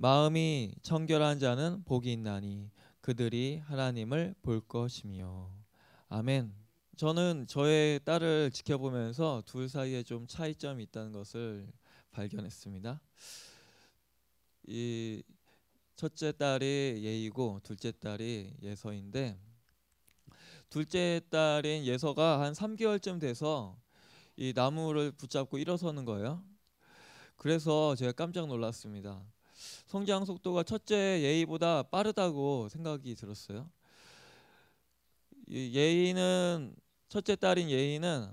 마음이 청결한 자는 복이 있나니 그들이 하나님을 볼 것이며 아멘. 저는 저의 딸을 지켜보면서 둘 사이에 좀 차이점이 있다는 것을 발견했습니다. 이 첫째 딸이 예이고 둘째 딸이 예서인데 둘째 딸인 예서가 한 3개월쯤 돼서 이 나무를 붙잡고 일어서는 거예요. 그래서 제가 깜짝 놀랐습니다. 성장 속도가 첫째 예의보다 빠르다고 생각이 들었어요. 예의는 첫째 딸인 예의는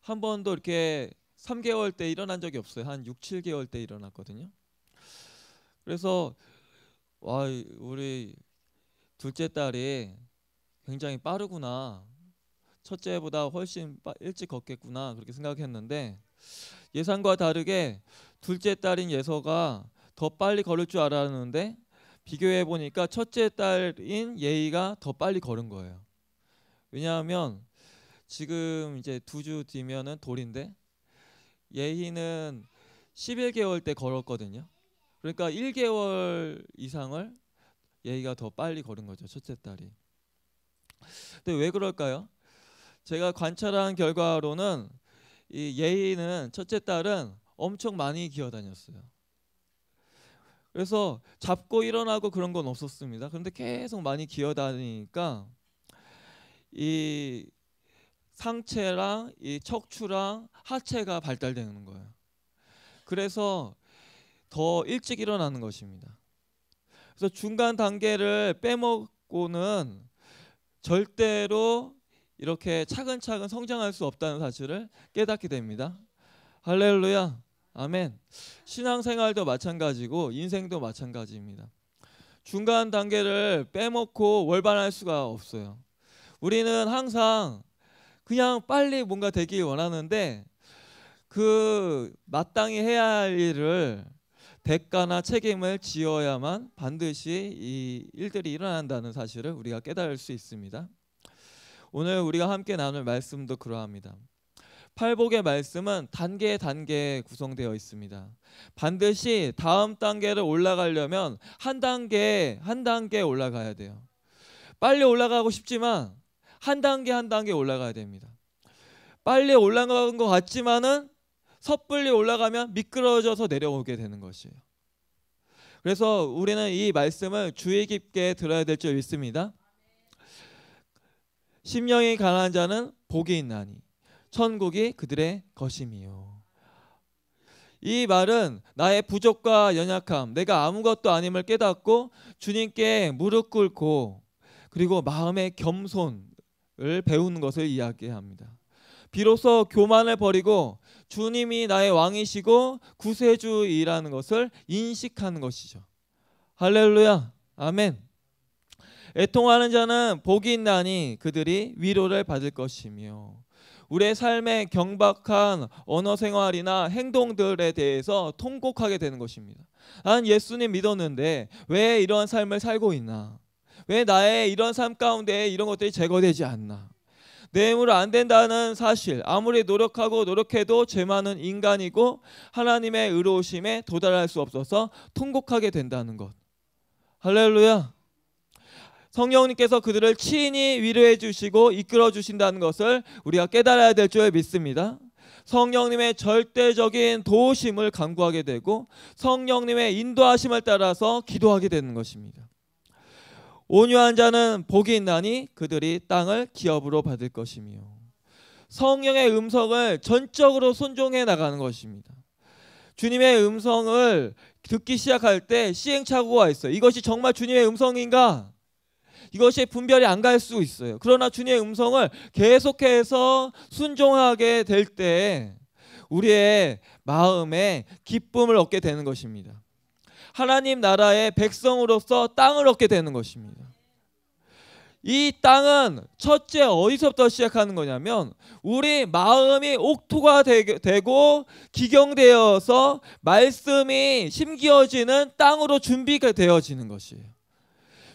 한 번도 이렇게 3개월 때 일어난 적이 없어요. 한 6, 7개월 때 일어났거든요. 그래서 와 우리 둘째 딸이 굉장히 빠르구나. 첫째보다 훨씬 일찍 걷겠구나 그렇게 생각했는데 예상과 다르게 둘째 딸인 예서가 더 빨리 걸을 줄 알았는데 비교해 보니까 첫째 딸인 예이가 더 빨리 걸은 거예요. 왜냐하면 지금 이제 두 주 뒤면은 돌인데 예희는 11개월 때 걸었거든요. 그러니까 1개월 이상을 예희가 더 빨리 걸은 거죠. 첫째 딸이. 근데 왜 그럴까요? 제가 관찰한 결과로는 이 예희는 첫째 딸은 엄청 많이 기어다녔어요. 그래서 잡고 일어나고 그런 건 없었습니다. 그런데 계속 많이 기어다니니까 이 상체랑 이 척추랑 하체가 발달되는 거예요. 그래서 더 일찍 일어나는 것입니다. 그래서 중간 단계를 빼먹고는 절대로 이렇게 차근차근 성장할 수 없다는 사실을 깨닫게 됩니다. 할렐루야. 아멘. 신앙생활도 마찬가지고 인생도 마찬가지입니다. 중간 단계를 빼먹고 월반할 수가 없어요. 우리는 항상 그냥 빨리 뭔가 되길 원하는데 그 마땅히 해야 할 일을 대가나 책임을 지어야만 반드시 이 일들이 일어난다는 사실을 우리가 깨달을 수 있습니다. 오늘 우리가 함께 나눌 말씀도 그러합니다. 팔복의 말씀은 단계 단계에 구성되어 있습니다. 반드시 다음 단계를 올라가려면 한 단계 한 단계 올라가야 돼요. 빨리 올라가고 싶지만 한 단계 한 단계 올라가야 됩니다. 빨리 올라간 것 같지만은 섣불리 올라가면 미끄러져서 내려오게 되는 것이에요. 그래서 우리는 이 말씀을 주의 깊게 들어야 될 줄 믿습니다. 심령이 가난한 자는 복이 있나니 천국이 그들의 것임이요. 이 말은 나의 부족과 연약함, 내가 아무것도 아님을 깨닫고 주님께 무릎 꿇고 그리고 마음의 겸손을 배우는 것을 이야기합니다. 비로소 교만을 버리고 주님이 나의 왕이시고 구세주이라는 것을 인식하는 것이죠. 할렐루야. 아멘. 애통하는 자는 복이 있나니 그들이 위로를 받을 것이며 우리의 삶의 경박한 언어 생활이나 행동들에 대해서 통곡하게 되는 것입니다. 난 예수님 믿었는데 왜이러 삶을 살고 있나? 왜 나의 이런 삶 가운데 이런 것들이 제거되지 않나? 내 힘으로 안 된다는 사실 아무리 노력하고 노력해도 죄만은 인간이고 하나님의 의로우심에 도달할 수 없어서 통곡하게 된다는 것 할렐루야 성령님께서 그들을 친히 위로해 주시고 이끌어 주신다는 것을 우리가 깨달아야 될 줄 믿습니다. 성령님의 절대적인 도우심을 간구하게 되고 성령님의 인도하심을 따라서 기도하게 되는 것입니다. 온유한 자는 복이 있나니 그들이 땅을 기업으로 받을 것이며 성령의 음성을 전적으로 순종해 나가는 것입니다. 주님의 음성을 듣기 시작할 때 시행착오가 있어요. 이것이 정말 주님의 음성인가? 이것이 분별이 안 갈 수 있어요. 그러나 주님의 음성을 계속해서 순종하게 될 때 우리의 마음에 기쁨을 얻게 되는 것입니다. 하나님 나라의 백성으로서 땅을 얻게 되는 것입니다. 이 땅은 첫째 어디서부터 시작하는 거냐면 우리 마음이 옥토가 되고 기경되어서 말씀이 심기지는 땅으로 준비가 되어지는 것이에요.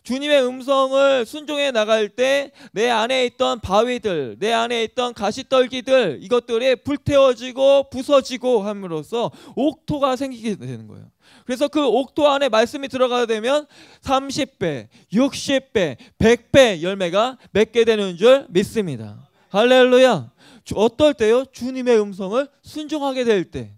주님의 음성을 순종해 나갈 때 내 안에 있던 바위들, 내 안에 있던 가시떨기들 이것들이 불태워지고 부서지고 함으로써 옥토가 생기게 되는 거예요. 그래서 그 옥토 안에 말씀이 들어가게 되면 30배, 60배, 100배 열매가 맺게 되는 줄 믿습니다. 할렐루야. 어떨 때요? 주님의 음성을 순종하게 될 때.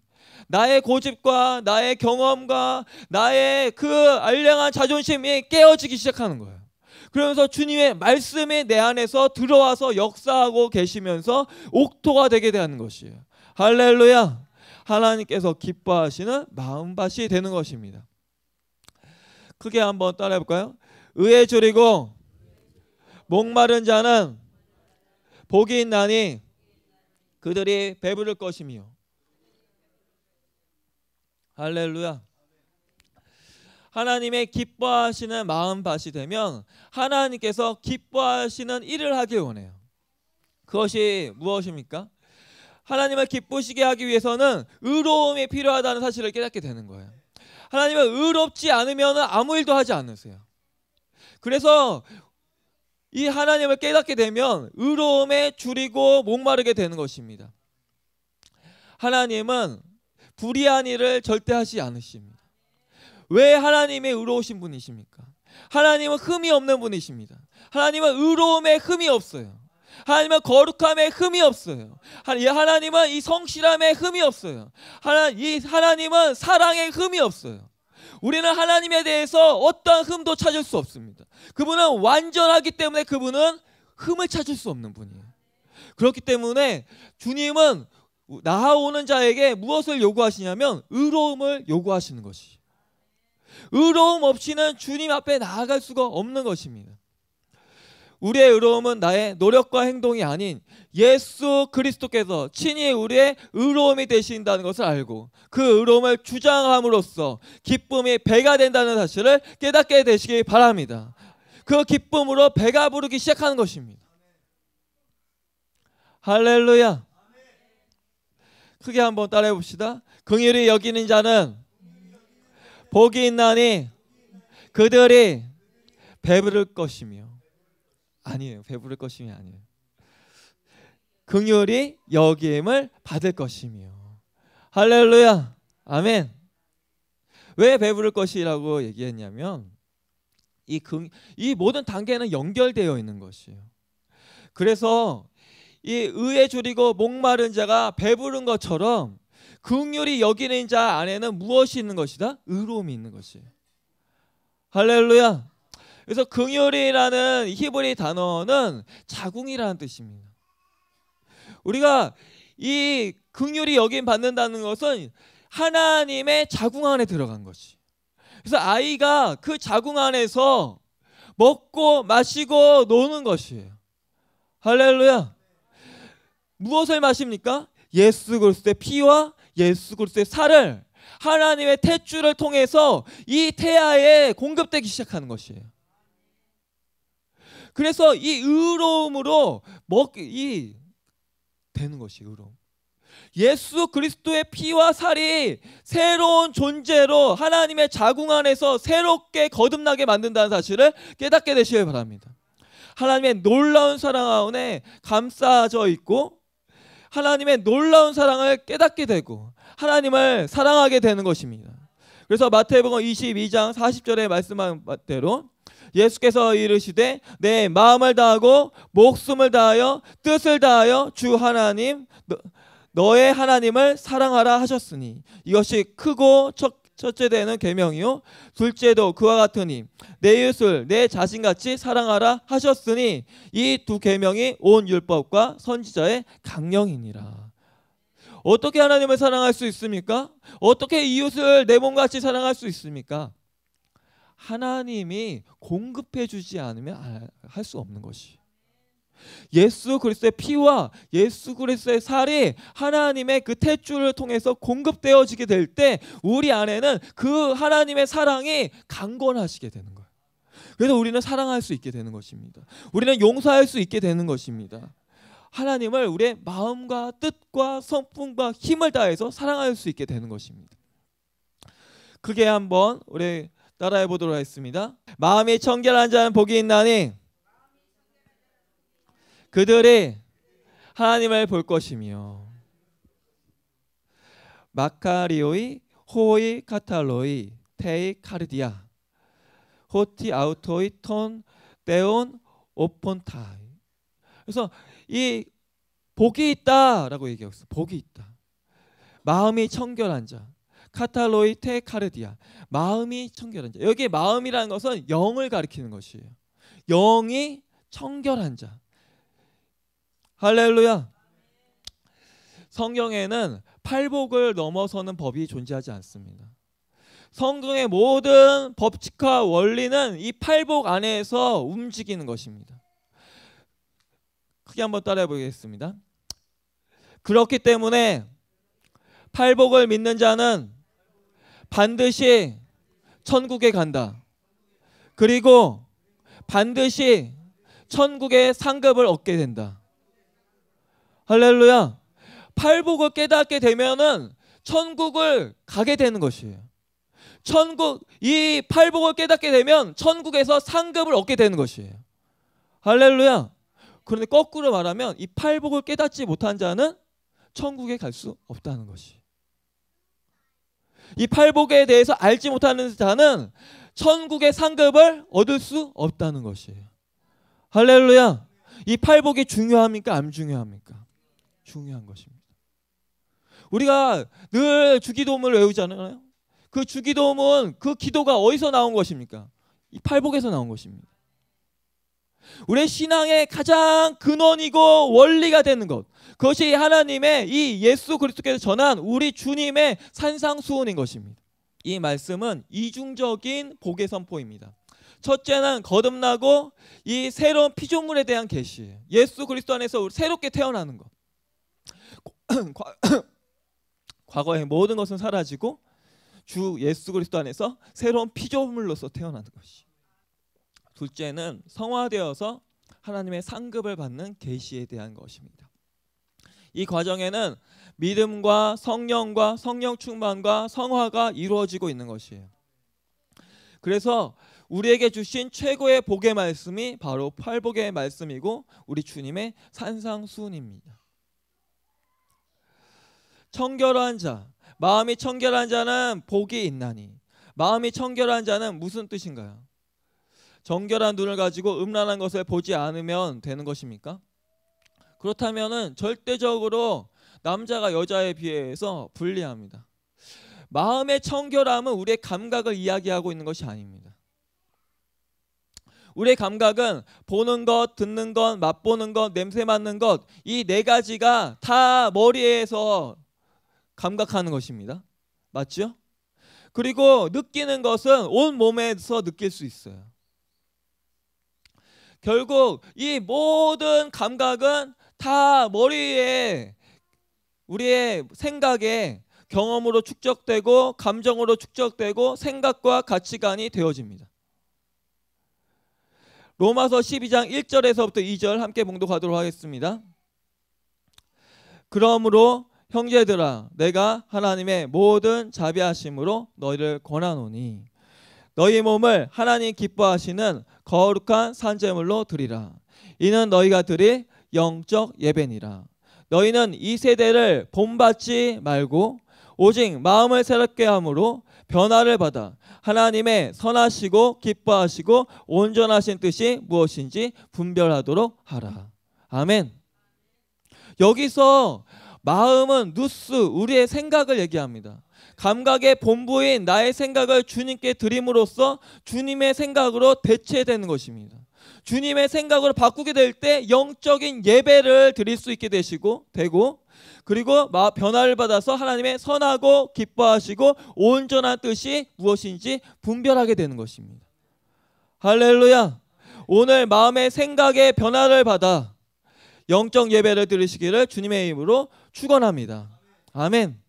나의 고집과 나의 경험과 나의 그 알량한 자존심이 깨어지기 시작하는 거예요. 그러면서 주님의 말씀이 내 안에서 들어와서 역사하고 계시면서 옥토가 되게 되는 것이에요. 할렐루야. 하나님께서 기뻐하시는 마음밭이 되는 것입니다. 크게 한번 따라해 볼까요? 의에 줄이고 목마른 자는 복이 있나니 그들이 배부를 것이며 할렐루야. 하나님의 기뻐하시는 마음밭이 되면 하나님께서 기뻐하시는 일을 하길 원해요. 그것이 무엇입니까? 하나님을 기쁘시게 하기 위해서는 의로움이 필요하다는 사실을 깨닫게 되는 거예요. 하나님은 의롭지 않으면 아무 일도 하지 않으세요. 그래서 이 하나님을 깨닫게 되면 의로움에 줄이고 목마르게 되는 것입니다. 하나님은 불의한 일을 절대 하지 않으십니다. 왜 하나님의 의로우신 분이십니까? 하나님은 흠이 없는 분이십니다. 하나님은 의로움에 흠이 없어요. 하나님은 거룩함에 흠이 없어요. 하나님은 이 성실함에 흠이 없어요. 하나, 님은 사랑에 흠이 없어요. 우리는 하나님에 대해서 어떠한 흠도 찾을 수 없습니다. 그분은 완전하기 때문에 그분은 흠을 찾을 수 없는 분이에요. 그렇기 때문에 주님은 나아오는 자에게 무엇을 요구하시냐면 의로움을 요구하시는 것이. 의로움 없이는 주님 앞에 나아갈 수가 없는 것입니다. 우리의 의로움은 나의 노력과 행동이 아닌 예수 그리스도께서 친히 우리의 의로움이 되신다는 것을 알고 그 의로움을 주장함으로써 기쁨이 배가 된다는 사실을 깨닫게 되시기 바랍니다. 그 기쁨으로 배가 부르기 시작하는 것입니다. 할렐루야. 크게 한번 따라해 봅시다. 긍휼히 여기는 자는 복이 있나니 그들이 배부를 것이며 아니에요. 배부를 것임이 아니에요. 긍휼히 여김을 받을 것이며 할렐루야. 아멘. 왜 배부를 것이라고 얘기했냐면 이, 긍, 이 모든 단계는 연결되어 있는 것이에요. 그래서 이 의에 줄이고 목마른 자가 배부른 것처럼 극률이 여기는 자 안에는 무엇이 있는 것이다? 의로움이 있는 것이. 할렐루야. 그래서 긍휼이라는 히브리 단어는 자궁이라는 뜻입니다. 우리가 이 긍휼이 여긴 받는다는 것은 하나님의 자궁 안에 들어간 것이. 그래서 아이가 그 자궁 안에서 먹고 마시고 노는 것이에요. 할렐루야. 무엇을 마십니까? 예수 그리스도의 피와 예수 그리스도의 살을 하나님의 태주를 통해서 이 태아에 공급되기 시작하는 것이에요. 그래서 이 의로움으로 먹이 되는 것이 의로움. 예수 그리스도의 피와 살이 새로운 존재로 하나님의 자궁 안에서 새롭게 거듭나게 만든다는 사실을 깨닫게 되시길 바랍니다. 하나님의 놀라운 사랑 가운 감싸져 있고 하나님의 놀라운 사랑을 깨닫게 되고 하나님을 사랑하게 되는 것입니다. 그래서 마태복음 22장 40절에 말씀 대로 예수께서 이르시되 내 마음을 다하고 목숨을 다하여 뜻을 다하여 주 하나님 너의 하나님을 사랑하라 하셨으니 이것이 크고 첫 첫째 대는 계명이요 둘째도 그와 같으니 내 이웃을 내 자신같이 사랑하라 하셨으니 이 두 계명이 온 율법과 선지자의 강령이니라. 어떻게 하나님을 사랑할 수 있습니까? 어떻게 이웃을 내 몸같이 사랑할 수 있습니까? 하나님이 공급해 주지 않으면 할 수 없는 것이. 예수 그리스도의 피와 예수 그리스도의 살이 하나님의 그 탯줄을 통해서 공급되어지게 될 때 우리 안에는 그 하나님의 사랑이 강건하시게 되는 거예요. 그래서 우리는 사랑할 수 있게 되는 것입니다. 우리는 용서할 수 있게 되는 것입니다. 하나님을 우리의 마음과 뜻과 성품과 힘을 다해서 사랑할 수 있게 되는 것입니다. 그게 한번 우리 따라해 보도록 하겠습니다. 마음이 청결한 자는 복이 있나니 그들이 하나님을 볼 것이며 마카리오이 호이 카탈로이 테이 카르디아 호티 아우토이 톤 데온 오폰타이 그래서 이 복이 있다라고 얘기하고 있어. 복이 있다. 마음이 청결한 자. 카탈로이 테 카르디아. 마음이 청결한 자. 여기 마음이라는 것은 영을 가리키는 것이에요. 영이 청결한 자. 할렐루야. 성경에는 팔복을 넘어서는 법이 존재하지 않습니다. 성경의 모든 법칙과 원리는 이 팔복 안에서 움직이는 것입니다. 크게 한번 따라해 보겠습니다. 그렇기 때문에 팔복을 믿는 자는 반드시 천국에 간다. 그리고 반드시 천국의 상급을 얻게 된다. 할렐루야. 팔복을 깨닫게 되면은 천국을 가게 되는 것이에요. 천국 이 팔복을 깨닫게 되면 천국에서 상급을 얻게 되는 것이에요. 할렐루야. 그런데 거꾸로 말하면 이 팔복을 깨닫지 못한 자는 천국에 갈 수 없다는 것이. 이 팔복에 대해서 알지 못하는 자는 천국의 상급을 얻을 수 없다는 것이에요. 할렐루야. 이 팔복이 중요합니까? 안 중요합니까? 중요한 것입니다. 우리가 늘 주기도문을 외우잖아요. 그 주기도문 그 기도가 어디서 나온 것입니까? 이 팔복에서 나온 것입니다. 우리 신앙의 가장 근원이고 원리가 되는 것. 그것이 하나님의 이 예수 그리스도께서 전한 우리 주님의 산상수훈인 것입니다. 이 말씀은 이중적인 복의 선포입니다. 첫째는 거듭나고 이 새로운 피조물에 대한 계시예요. 예수 그리스도 안에서 새롭게 태어나는 것. 과거의 모든 것은 사라지고 주 예수 그리스도 안에서 새로운 피조물로서 태어나는 것이. 둘째는 성화되어서 하나님의 상급을 받는 계시에 대한 것입니다. 이 과정에는 믿음과 성령과 성령 충만과 성화가 이루어지고 있는 것이에요. 그래서 우리에게 주신 최고의 복의 말씀이 바로 팔복의 말씀이고 우리 주님의 산상수훈입니다. 청결한 자, 마음이 청결한 자는 복이 있나니. 마음이 청결한 자는 무슨 뜻인가요? 정결한 눈을 가지고 음란한 것을 보지 않으면 되는 것입니까? 그렇다면은 절대적으로 남자가 여자에 비해서 불리합니다. 마음의 청결함은 우리의 감각을 이야기하고 있는 것이 아닙니다. 우리의 감각은 보는 것, 듣는 것, 맛보는 것, 냄새 맡는 것, 이 네 가지가 다 머리에서 감각하는 것입니다. 맞죠? 그리고 느끼는 것은 온 몸에서 느낄 수 있어요. 결국 이 모든 감각은 다 머리에 우리의 생각에 경험으로 축적되고 감정으로 축적되고 생각과 가치관이 되어집니다. 로마서 12장 1절에서부터 2절 함께 봉독하도록 하겠습니다. 그러므로 형제들아 내가 하나님의 모든 자비하심으로 너희를 권하노니 너희 몸을 하나님 기뻐하시는 거룩한 산재물로 드리라 이는 너희가 드릴 영적 예배니라 너희는 이 세대를 본받지 말고 오직 마음을 새롭게 함으로 변화를 받아 하나님의 선하시고 기뻐하시고 온전하신 뜻이 무엇인지 분별하도록 하라. 아멘. 여기서 마음은 누스 우리의 생각을 얘기합니다. 감각의 본부인 나의 생각을 주님께 드림으로써 주님의 생각으로 대체되는 것입니다. 주님의 생각으로 바꾸게 될 때 영적인 예배를 드릴 수 있게 되시고 되고 그리고 변화를 받아서 하나님의 선하고 기뻐하시고 온전한 뜻이 무엇인지 분별하게 되는 것입니다. 할렐루야. 오늘 마음의 생각의 변화를 받아 영적 예배를 드리시기를 주님의 이름으로 축원합니다. 아멘.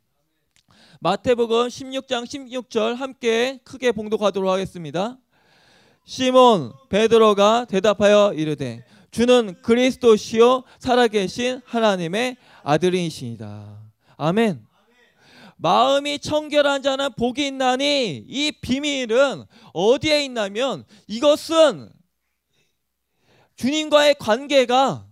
마태복음 16장 16절 함께 크게 봉독하도록 하겠습니다. 시몬 베드로가 대답하여 이르되 주는 그리스도시요 살아계신 하나님의 아들이시이다. 아멘. 마음이 청결한 자는 복이 있나니 이 비밀은 어디에 있냐면 이것은 주님과의 관계가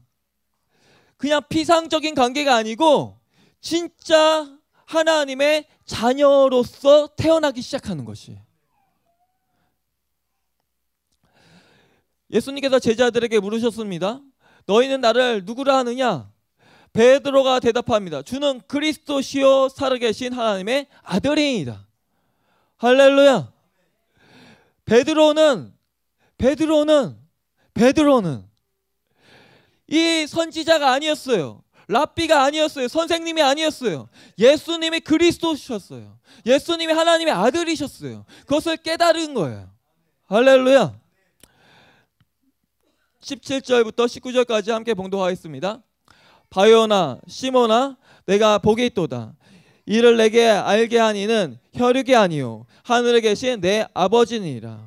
그냥 피상적인 관계가 아니고 진짜 하나님의 자녀로서 태어나기 시작하는 것이. 예수님께서 제자들에게 물으셨습니다. 너희는 나를 누구라 하느냐? 베드로가 대답합니다. 주는 그리스도시요 살아계신 하나님의 아들이니다 할렐루야. 베드로는 베드로는 베드로는 이 선지자가 아니었어요. 랍비가 아니었어요. 선생님이 아니었어요. 예수님이 그리스도셨어요. 예수님이 하나님의 아들이셨어요. 그것을 깨달은 거예요. 할렐루야. 17절부터 19절까지 함께 봉독하겠습니다. 바요나 시모나 내가 복이 있도다. 이를 내게 알게 하니는 혈육이 아니요 하늘에 계신 내 아버지니라.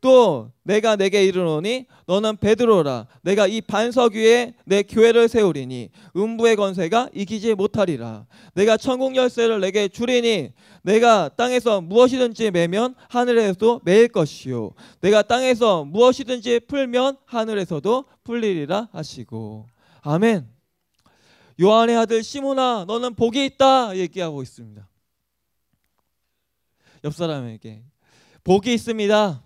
또 내가 내게 이르노니 너는 베드로라 내가 이 반석 위에 내 교회를 세우리니 음부의 권세가 이기지 못하리라 내가 천국 열쇠를 내게 주리니 내가 땅에서 무엇이든지 매면 하늘에서도 매일 것이요 내가 땅에서 무엇이든지 풀면 하늘에서도 풀리리라 하시고 아멘 요한의 아들 시몬나 너는 복이 있다 얘기하고 있습니다 옆 사람에게 복이 있습니다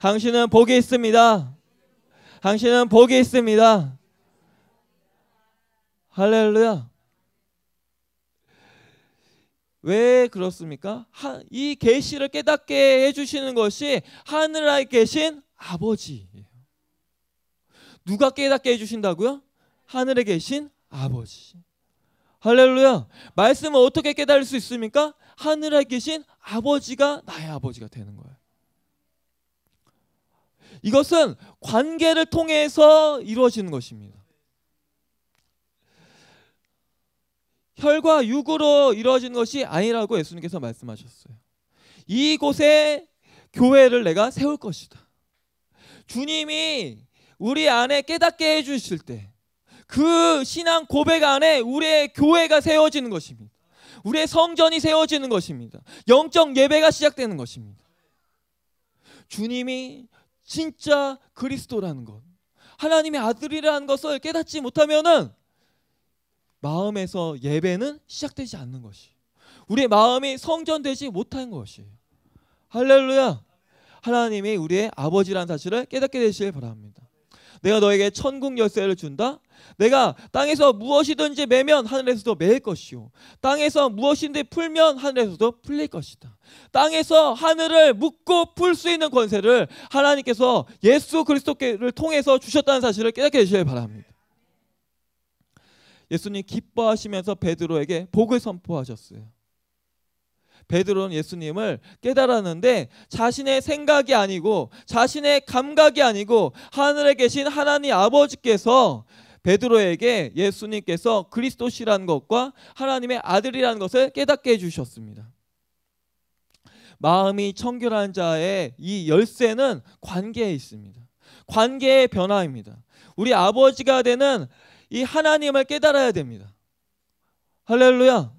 당신은 복이 있습니다. 당신은 복이 있습니다. 할렐루야. 왜 그렇습니까? 이 계시를 깨닫게 해주시는 것이 하늘에 계신 아버지예요. 누가 깨닫게 해주신다고요? 하늘에 계신 아버지. 할렐루야. 말씀을 어떻게 깨달을 수 있습니까? 하늘에 계신 아버지가 나의 아버지가 되는 거예요. 이것은 관계를 통해서 이루어지는 것입니다. 혈과 육으로 이루어진 것이 아니라고 예수님께서 말씀하셨어요. 이곳에 교회를 내가 세울 것이다. 주님이 우리 안에 깨닫게 해주실 때 그 신앙 고백 안에 우리의 교회가 세워지는 것입니다. 우리의 성전이 세워지는 것입니다. 영적 예배가 시작되는 것입니다. 주님이 진짜 그리스도라는 것, 하나님의 아들이라는 것을 깨닫지 못하면은 마음에서 예배는 시작되지 않는 것이 우리의 마음이 성전되지 못한 것이 할렐루야 하나님이 우리의 아버지라는 사실을 깨닫게 되시길 바랍니다 내가 너에게 천국 열쇠를 준다 내가 땅에서 무엇이든지 매면 하늘에서도 매일 것이요. 땅에서 무엇인지 풀면 하늘에서도 풀릴 것이다. 땅에서 하늘을 묶고 풀 수 있는 권세를 하나님께서 예수 그리스도를 께 통해서 주셨다는 사실을 깨닫게 되시길 바랍니다. 예수님 기뻐하시면서 베드로에게 복을 선포하셨어요. 베드로는 예수님을 깨달았는데 자신의 생각이 아니고 자신의 감각이 아니고 하늘에 계신 하나님 아버지께서 베드로에게 예수님께서 그리스도시라는 것과 하나님의 아들이라는 것을 깨닫게 해주셨습니다. 마음이 청결한 자의 이 열쇠는 관계에 있습니다. 관계의 변화입니다. 우리 아버지가 되는 이 하나님을 깨달아야 됩니다. 할렐루야.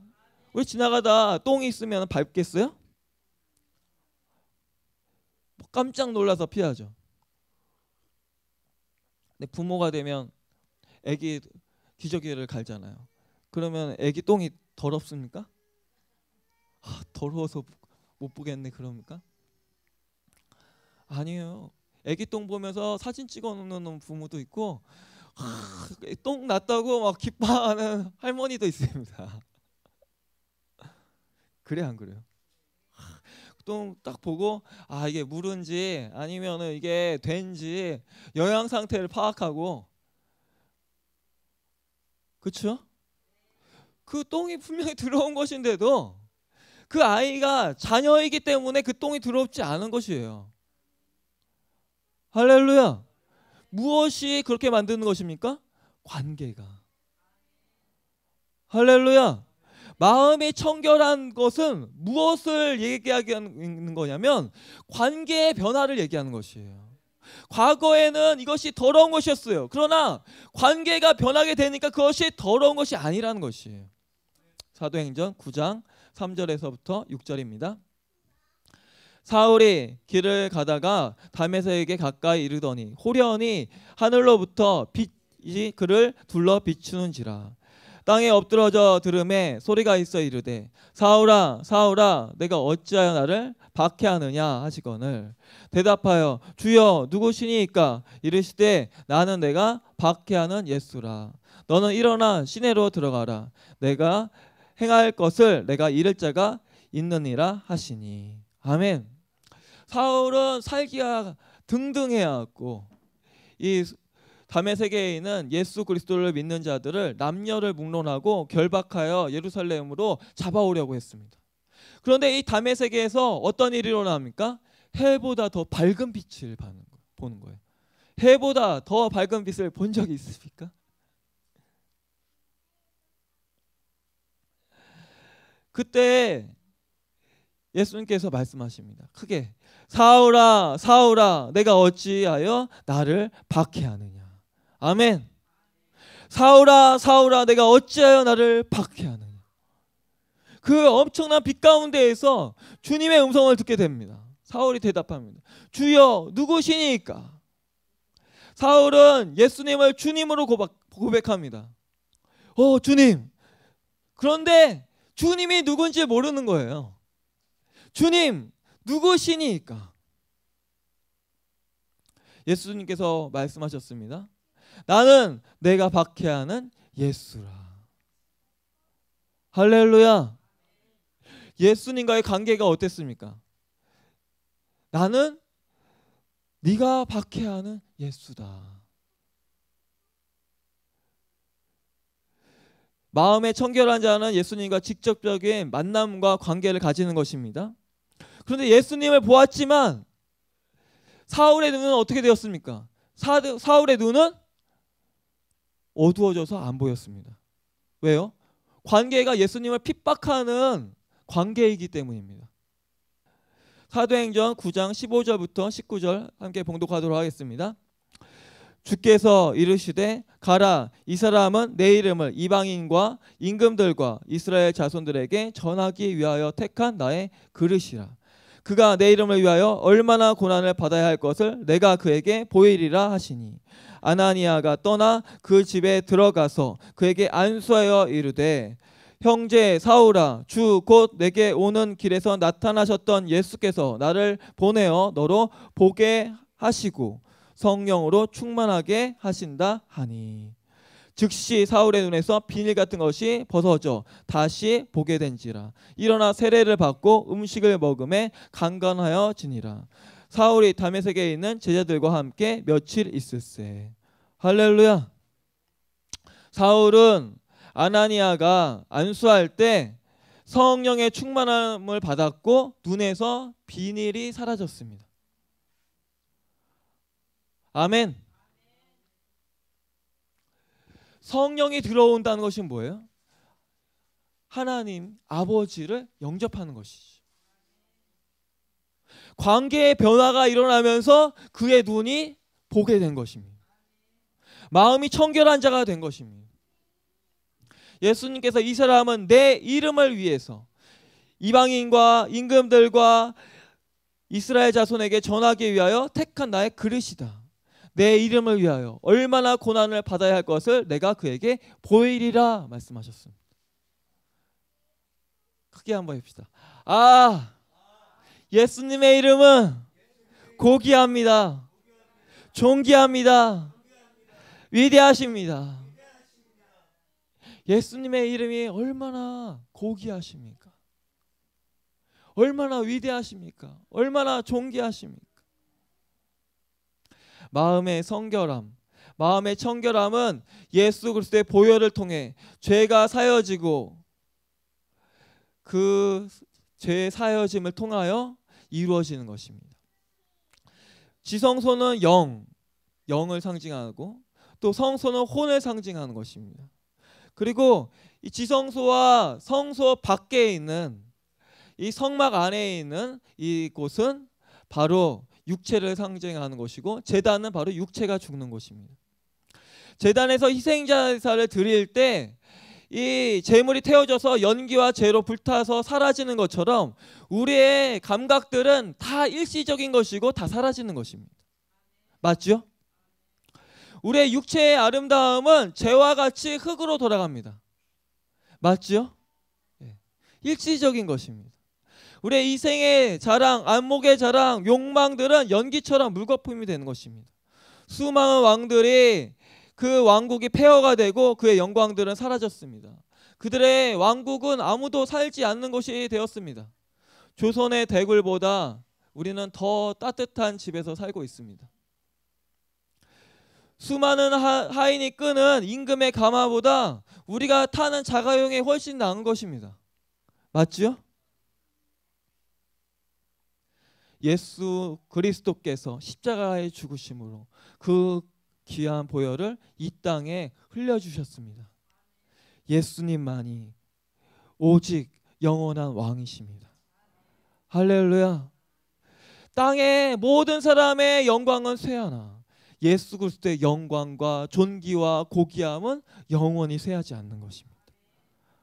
우리 지나가다 똥이 있으면 밟겠어요? 깜짝 놀라서 피하죠. 근데 부모가 되면 애기 기저귀를 갈잖아요. 그러면 애기 똥이 더럽습니까? 아, 더러워서 못 보겠네 그러니까 아니에요. 애기 똥 보면서 사진 찍어놓는 부모도 있고 아, 똥 났다고 막 기뻐하는 할머니도 있습니다. 그래 안 그래요? 똥 딱 보고 아 이게 물은지 아니면은 이게 된지 영양 상태를 파악하고 그렇그 똥이 분명히 들어온 것인데도 그 아이가 자녀이기 때문에 그 똥이 더럽지 않은 것이에요. 할렐루야. 무엇이 그렇게 만드는 것입니까? 관계가. 할렐루야. 마음이 청결한 것은 무엇을 얘기하는 거냐면 관계의 변화를 얘기하는 것이에요. 과거에는 이것이 더러운 것이었어요. 그러나 관계가 변하게 되니까 그것이 더러운 것이 아니라는 것이에요. 사도행전 9장 3절에서부터 6절입니다. 사울이 길을 가다가 담에서에게 가까이 이르더니 호련히 하늘로부터 빛이 그를 둘러 비추는지라 땅에 엎드러져 들음에 소리가 있어 이르되 사울아 사울아 내가 어찌하여 나를 박해하느냐 하시거늘 대답하여 주여 누구시니까 이르시되 나는 내가 박해하는 예수라 너는 일어나 시내로 들어가라 내가 행할 것을 내가 이를 자가 있느니라 하시니 아멘 사울은 살기야 등등해야 고이 담의 세계에 있는 예수 그리스도를 믿는 자들을 남녀를 묵론하고 결박하여 예루살렘으로 잡아오려고 했습니다. 그런데 이 담의 세계에서 어떤 일이 일어납니까? 해보다 더 밝은 빛을 보는 거예요. 해보다 더 밝은 빛을 본 적이 있습니까? 그때 예수님께서 말씀하십니다. 크게 사울아 사울아 내가 어찌하여 나를 박해하느냐. 아멘. 사울아 사울아 내가 어찌하여 나를 박해하느냐. 그 엄청난 빛 가운데에서 주님의 음성을 듣게 됩니다. 사울이 대답합니다. 주여 누구시니까? 사울은 예수님을 주님으로 고백, 합니다 어, 주님. 그런데 주님이 누군지 모르는 거예요. 주님, 누구시니까? 예수님께서 말씀하셨습니다. 나는 내가 박해하는 예수라. 할렐루야. 예수님과의 관계가 어땠습니까? 나는 네가 박해하는 예수다. 마음의 청결한 자는 예수님과 직접적인 만남과 관계를 가지는 것입니다. 그런데 예수님을 보았지만 사울의 눈은 어떻게 되었습니까? 사, 사울의 눈은 어두워져서 안 보였습니다. 왜요? 관계가 예수님을 핍박하는 관계이기 때문입니다. 사도행전 9장 15절부터 19절 함께 봉독하도록 하겠습니다. 주께서 이르시되 가라 이 사람은 내 이름을 이방인과 임금들과 이스라엘 자손들에게 전하기 위하여 택한 나의 그릇이라 그가 내 이름을 위하여 얼마나 고난을 받아야 할 것을 내가 그에게 보이리라 하시니 아나니아가 떠나 그 집에 들어가서 그에게 안수하여 이르되 형제 사울아 주 곧 내게 오는 길에서 나타나셨던 예수께서 나를 보내어 너로 보게 하시고 성령으로 충만하게 하신다 하니 즉시 사울의 눈에서 비닐 같은 것이 벗어져 다시 보게 된지라 일어나 세례를 받고 음식을 먹음에 강간하여 지니라 사울이 담에색에 있는 제자들과 함께 며칠 있을세 할렐루야 사울은 아나니아가 안수할 때 성령의 충만함을 받았고 눈에서 비닐이 사라졌습니다. 아멘. 성령이 들어온다는 것이 뭐예요? 하나님 아버지를 영접하는 것이지. 관계의 변화가 일어나면서 그의 눈이 보게 된 것입니다. 마음이 청결한 자가 된 것입니다. 예수님께서 이 사람은 내 이름을 위해서 이방인과 임금들과 이스라엘 자손에게 전하기 위하여 택한 나의 그릇이다. 내 이름을 위하여 얼마나 고난을 받아야 할 것을 내가 그에게 보이리라 말씀하셨습니다. 크게 한번 해봅시다 아, 예수님의 이름은 고귀합니다. 존귀합니다. 위대하십니다. 예수님의 이름이 얼마나 고귀하십니까? 얼마나 위대하십니까? 얼마나 존귀하십니까? 마음의 성결함, 마음의 청결함은 예수 그리스도의 보혈을 통해 죄가 사여지고 그 죄 사여짐을 통하여 이루어지는 것입니다. 지성소는 영, 영을 상징하고 또 성소는 혼을 상징하는 것입니다. 그리고 이 지성소와 성소 밖에 있는 이 성막 안에 있는 이곳은 바로 육체를 상징하는 것이고 재단은 바로 육체가 죽는 곳입니다. 재단에서 희생자 제사를 드릴 때 이 재물이 태워져서 연기와 재로 불타서 사라지는 것처럼 우리의 감각들은 다 일시적인 것이고 다 사라지는 것입니다. 맞죠? 우리의 육체의 아름다움은 죄와 같이 흙으로 돌아갑니다. 맞죠? 예. 일시적인 것입니다. 우리의 이생의 자랑, 안목의 자랑, 욕망들은 연기처럼 물거품이 되는 것입니다. 수많은 왕들이 그 왕국이 폐허가 되고 그의 영광들은 사라졌습니다. 그들의 왕국은 아무도 살지 않는 것이 되었습니다. 조선의 대굴보다 우리는 더 따뜻한 집에서 살고 있습니다. 수많은 하, 인이 끄는 임금의 가마보다 우리가 타는 자가용이 훨씬 나은 것입니다. 맞죠? 예수 그리스도께서 십자가의 죽으심으로 그 귀한 보혈을 이 땅에 흘려주셨습니다. 예수님만이 오직 영원한 왕이십니다. 할렐루야. 땅의 모든 사람의 영광은 쇠하나 예수 그리스도의 영광과 존귀와 고귀함은 영원히 쇠하지 않는 것입니다.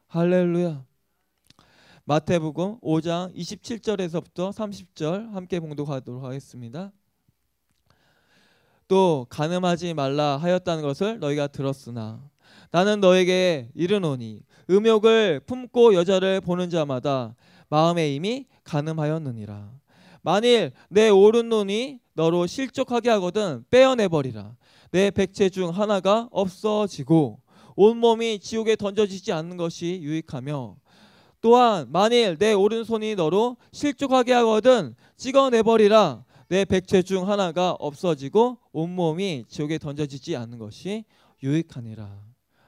할렐루야. 마태복음 5장 27절에서부터 30절 함께 봉독하도록 하겠습니다. 또 가늠하지 말라 하였다는 것을 너희가 들었으나 나는 너에게 이르노니 음욕을 품고 여자를 보는 자마다 마음에 이미 가늠하였느니라. 만일 내 오른 눈이 너로 실족하게 하거든 빼어내버리라. 내 백체 중 하나가 없어지고 온몸이 지옥에 던져지지 않는 것이 유익하며 또한 만일 내 오른손이 너로 실족하게 하거든 찍어내버리라. 내 백체 중 하나가 없어지고 온몸이 지옥에 던져지지 않는 것이 유익하니라.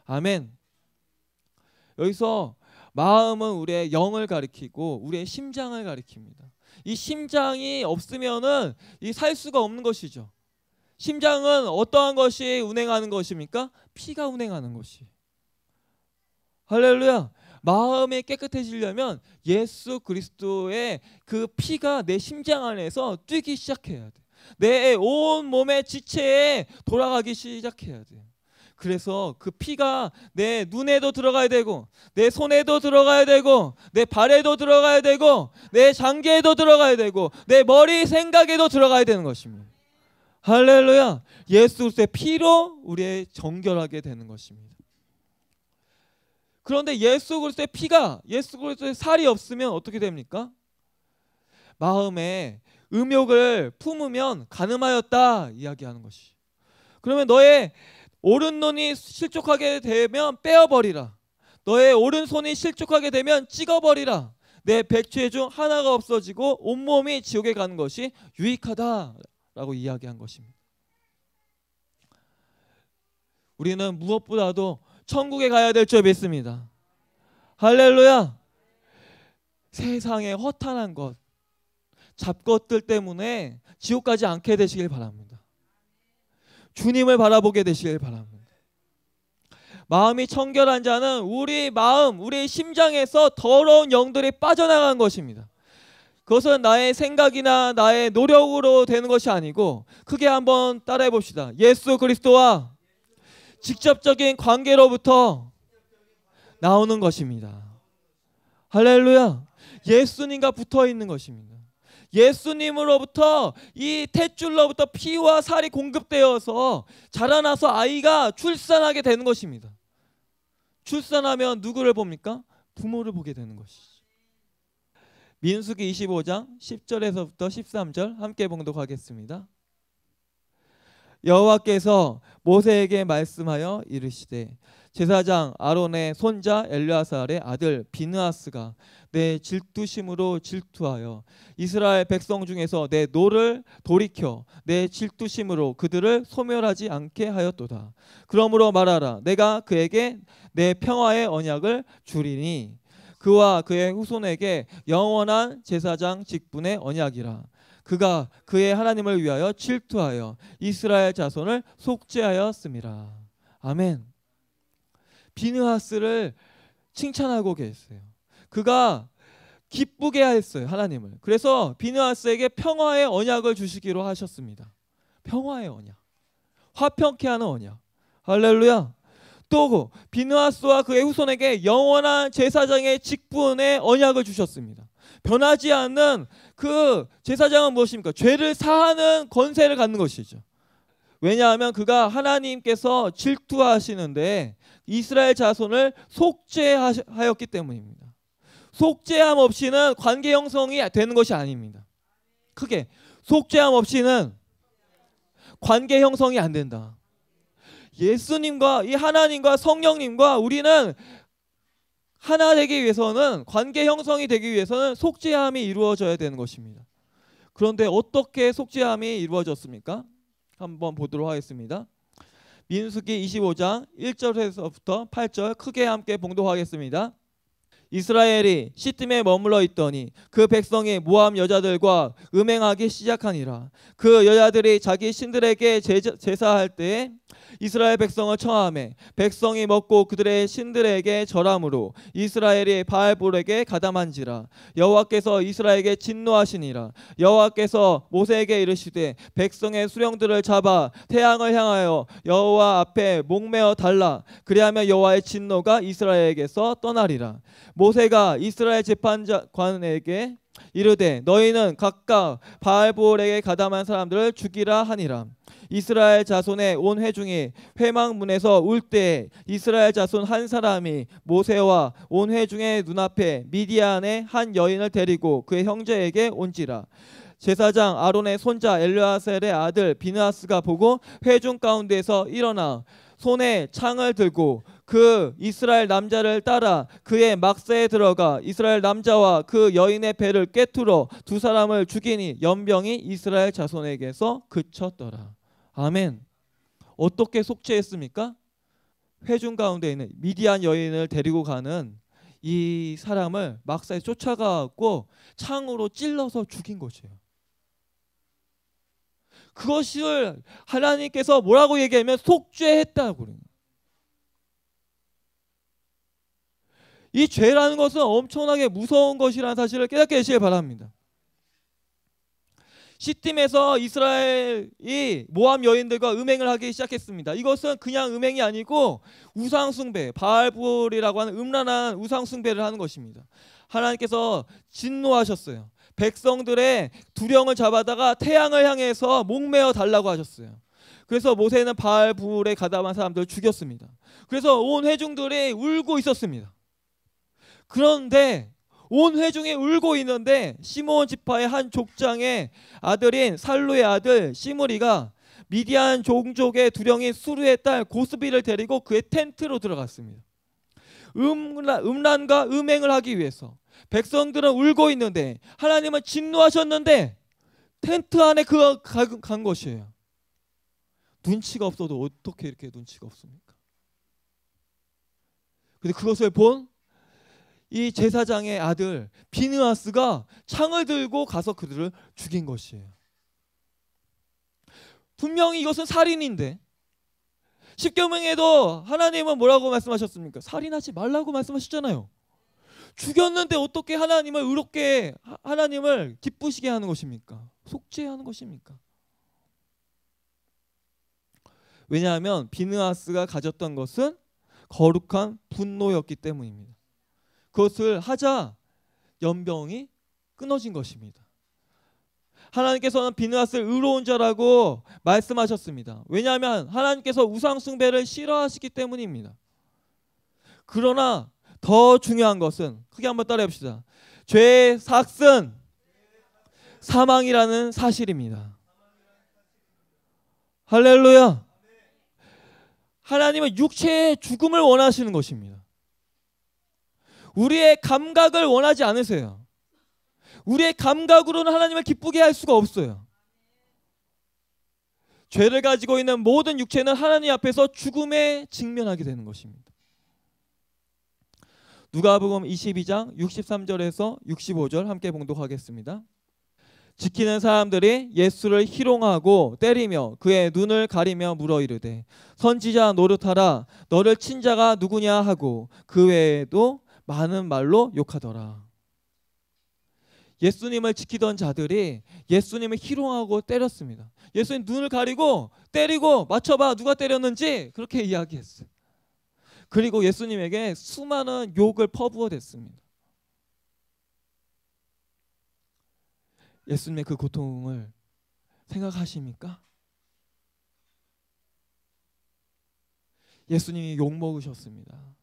아멘. 여기서 마음은 우리의 영을 가리키고 우리의 심장을 가리킵니다. 이 심장이 없으면은 이 살 수가 없는 것이죠. 심장은 어떠한 것이 운행하는 것입니까? 피가 운행하는 것이. 할렐루야. 마음이 깨끗해지려면 예수 그리스도의 그 피가 내 심장 안에서 뛰기 시작해야 돼. 내 온 몸의 지체에 돌아가기 시작해야 돼. 그래서 그 피가 내 눈에도 들어가야 되고 내 손에도 들어가야 되고 내 발에도 들어가야 되고 내 장기에도 들어가야 되고 내 머리 생각에도 들어가야 되는 것입니다. 할렐루야. 예수 그리스도의 피로 우리의 정결하게 되는 것입니다. 그런데 예수 그리스도의 피가 예수 그리스도의 살이 없으면 어떻게 됩니까? 마음에 음욕을 품으면 가늠하였다 이야기하는 것이. 그러면 너의 오른손이 실족하게 되면 빼어버리라. 너의 오른손이 실족하게 되면 찍어버리라. 내백체중 하나가 없어지고 온몸이 지옥에 가는 것이 유익하다라고 이야기한 것입니다. 우리는 무엇보다도 천국에 가야 될 줄 믿습니다. 할렐루야. 세상의 허탄한 것, 잡것들 때문에 지옥 까지 않게 되시길 바랍니다. 주님을 바라보게 되시길 바랍니다. 마음이 청결한 자는 우리 마음, 우리 심장에서 더러운 영들이 빠져나간 것입니다. 그것은 나의 생각이나 나의 노력으로 되는 것이 아니고 크게 한번 따라해 봅시다. 예수 그리스도와 직접적인 관계로부터 나오는 것입니다. 할렐루야. 예수님과 붙어 있는 것입니다. 예수님으로부터 이 탯줄로부터 피와 살이 공급되어서 자라나서 아이가 출산하게 되는 것입니다. 출산하면 누구를 봅니까? 부모를 보게 되는 것이죠. 민수기 25장 10절에서부터 13절 함께 봉독하겠습니다. 여호와께서 모세에게 말씀하여 이르시되 제사장 아론의 손자 엘르아살의 아들 비느아스가 내 질투심으로 질투하여 이스라엘 백성 중에서 내 노를 돌이켜 내 질투심으로 그들을 소멸하지 않게 하였도다. 그러므로 말하라 내가 그에게 내 평화의 언약을 주리니 그와 그의 후손에게 영원한 제사장 직분의 언약이라. 그가 그의 하나님을 위하여 질투하여 이스라엘 자손을 속죄하였습니다. 아멘. 비느하스를 칭찬하고 계세요. 그가 기쁘게 했어요 하나님을. 그래서 비느하스에게 평화의 언약을 주시기로 하셨습니다. 평화의 언약, 화평케 하는 언약. 할렐루야. 또 그 비느하스와 그의 후손에게 영원한 제사장의 직분의 언약을 주셨습니다. 변하지 않는 그 제사장은 무엇입니까? 죄를 사하는 권세를 갖는 것이죠. 왜냐하면 그가 하나님께서 질투하시는데 이스라엘 자손을 속죄하였기 때문입니다. 속죄함 없이는 관계 형성이 되는 것이 아닙니다. 크게 속죄함 없이는 관계 형성이 안 된다. 예수님과 이 하나님과 성령님과 우리는 하나 되기 위해서는 관계 형성이 되기 위해서는 속죄함이 이루어져야 되는 것입니다. 그런데 어떻게 속죄함이 이루어졌습니까? 한번 보도록 하겠습니다. 민수기 25장 1절에서부터 8절 크게 함께 봉독하겠습니다. 이스라엘이 시딤에 머물러 있더니 그 백성이 모함 여자들과 음행하기 시작하니라. 그 여자들이 자기 신들에게 제사할 때에 이스라엘 백성을 처함해 백성이 먹고 그들의 신들에게 절함으로 이스라엘이 바알불에게 가담한지라 여호와께서 이스라엘에게 진노하시니라 여호와께서 모세에게 이르시되 백성의 수령들을 잡아 태양을 향하여 여호와 앞에 목매어 달라 그리하면 여호와의 진노가 이스라엘에게서 떠나리라 모세가 이스라엘 재판관에게 이르되 너희는 각각 바알보올에게 가담한 사람들을 죽이라 하니라 이스라엘 자손의 온 회중이 회막문에서 울때 이스라엘 자손 한 사람이 모세와 온 회중의 눈앞에 미디안의 한 여인을 데리고 그의 형제에게 온지라 제사장 아론의 손자 엘르아셀의 아들 비느하스가 보고 회중 가운데서 일어나 손에 창을 들고 그 이스라엘 남자를 따라 그의 막사에 들어가 이스라엘 남자와 그 여인의 배를 깨투러 두 사람을 죽이니 연병이 이스라엘 자손에게서 그쳤더라. 아멘. 어떻게 속죄했습니까? 회중 가운데 있는 미디안 여인을 데리고 가는 이 사람을 막사에 쫓아가고 창으로 찔러서 죽인 것이에요. 그것을 하나님께서 뭐라고 얘기하면 속죄했다고 그래요. 이 죄라는 것은 엄청나게 무서운 것이라는 사실을 깨닫게 되시길 바랍니다. 시팀에서 이스라엘이 모함 여인들과 음행을 하기 시작했습니다. 이것은 그냥 음행이 아니고 우상 숭배, 바알불이라고 하는 음란한 우상 숭배를 하는 것입니다. 하나님께서 진노하셨어요. 백성들의 두령을 잡아다가 태양을 향해서 목매어 달라고 하셨어요. 그래서 모세는 바알불에 가담한 사람들을 죽였습니다. 그래서 온 회중들이 울고 있었습니다. 그런데 온 회중이 울고 있는데 시몬 지파의 한 족장의 아들인 살루의 아들 시므리가 미디안 종족의 두령인 수르의 딸 고스비를 데리고 그의 텐트로 들어갔습니다. 음, 음란, 과 음행을 하기 위해서 백성들은 울고 있는데 하나님은 진노하셨는데 텐트 안에 그가 간 것이에요. 눈치가 없어도 어떻게 이렇게 눈치가 없습니까? 근데 그것을 본이 제사장의 아들 비느아스가 창을 들고 가서 그들을 죽인 것이에요. 분명히 이것은 살인인데 십계명에도 하나님은 뭐라고 말씀하셨습니까? 살인하지 말라고 말씀하셨잖아요. 죽였는데 어떻게 하나님을 의롭게 하나님을 기쁘시게 하는 것입니까? 속죄하는 것입니까? 왜냐하면 비느아스가 가졌던 것은 거룩한 분노였기 때문입니다. 그것을 하자 연병이 끊어진 것입니다. 하나님께서는 비느하스를 의로운 자라고 말씀하셨습니다. 왜냐하면 하나님께서 우상 숭배를 싫어하시기 때문입니다. 그러나 더 중요한 것은 크게 한번 따라해 봅시다. 죄의 삭은 사망이라는 사실입니다. 할렐루야. 하나님은 육체의 죽음을 원하시는 것입니다. 우리의 감각을 원하지 않으세요. 우리의 감각으로는 하나님을 기쁘게 할 수가 없어요. 죄를 가지고 있는 모든 육체는 하나님 앞에서 죽음에 직면하게 되는 것입니다. 누가복음 22장 63절에서 65절 함께 봉독하겠습니다. 지키는 사람들이 예수를 희롱하고 때리며 그의 눈을 가리며 물어 이르되 선지자 노릇하라 너를 친자가 누구냐 하고 그 외에도 많은 말로 욕하더라. 예수님을 지키던 자들이 예수님을 희롱하고 때렸습니다. 예수님 눈을 가리고 때리고 맞춰봐 누가 때렸는지 그렇게 이야기했어요. 그리고 예수님에게 수많은 욕을 퍼부어 댔습니다. 예수님의 그 고통을 생각하십니까? 예수님이 욕 먹으셨습니다.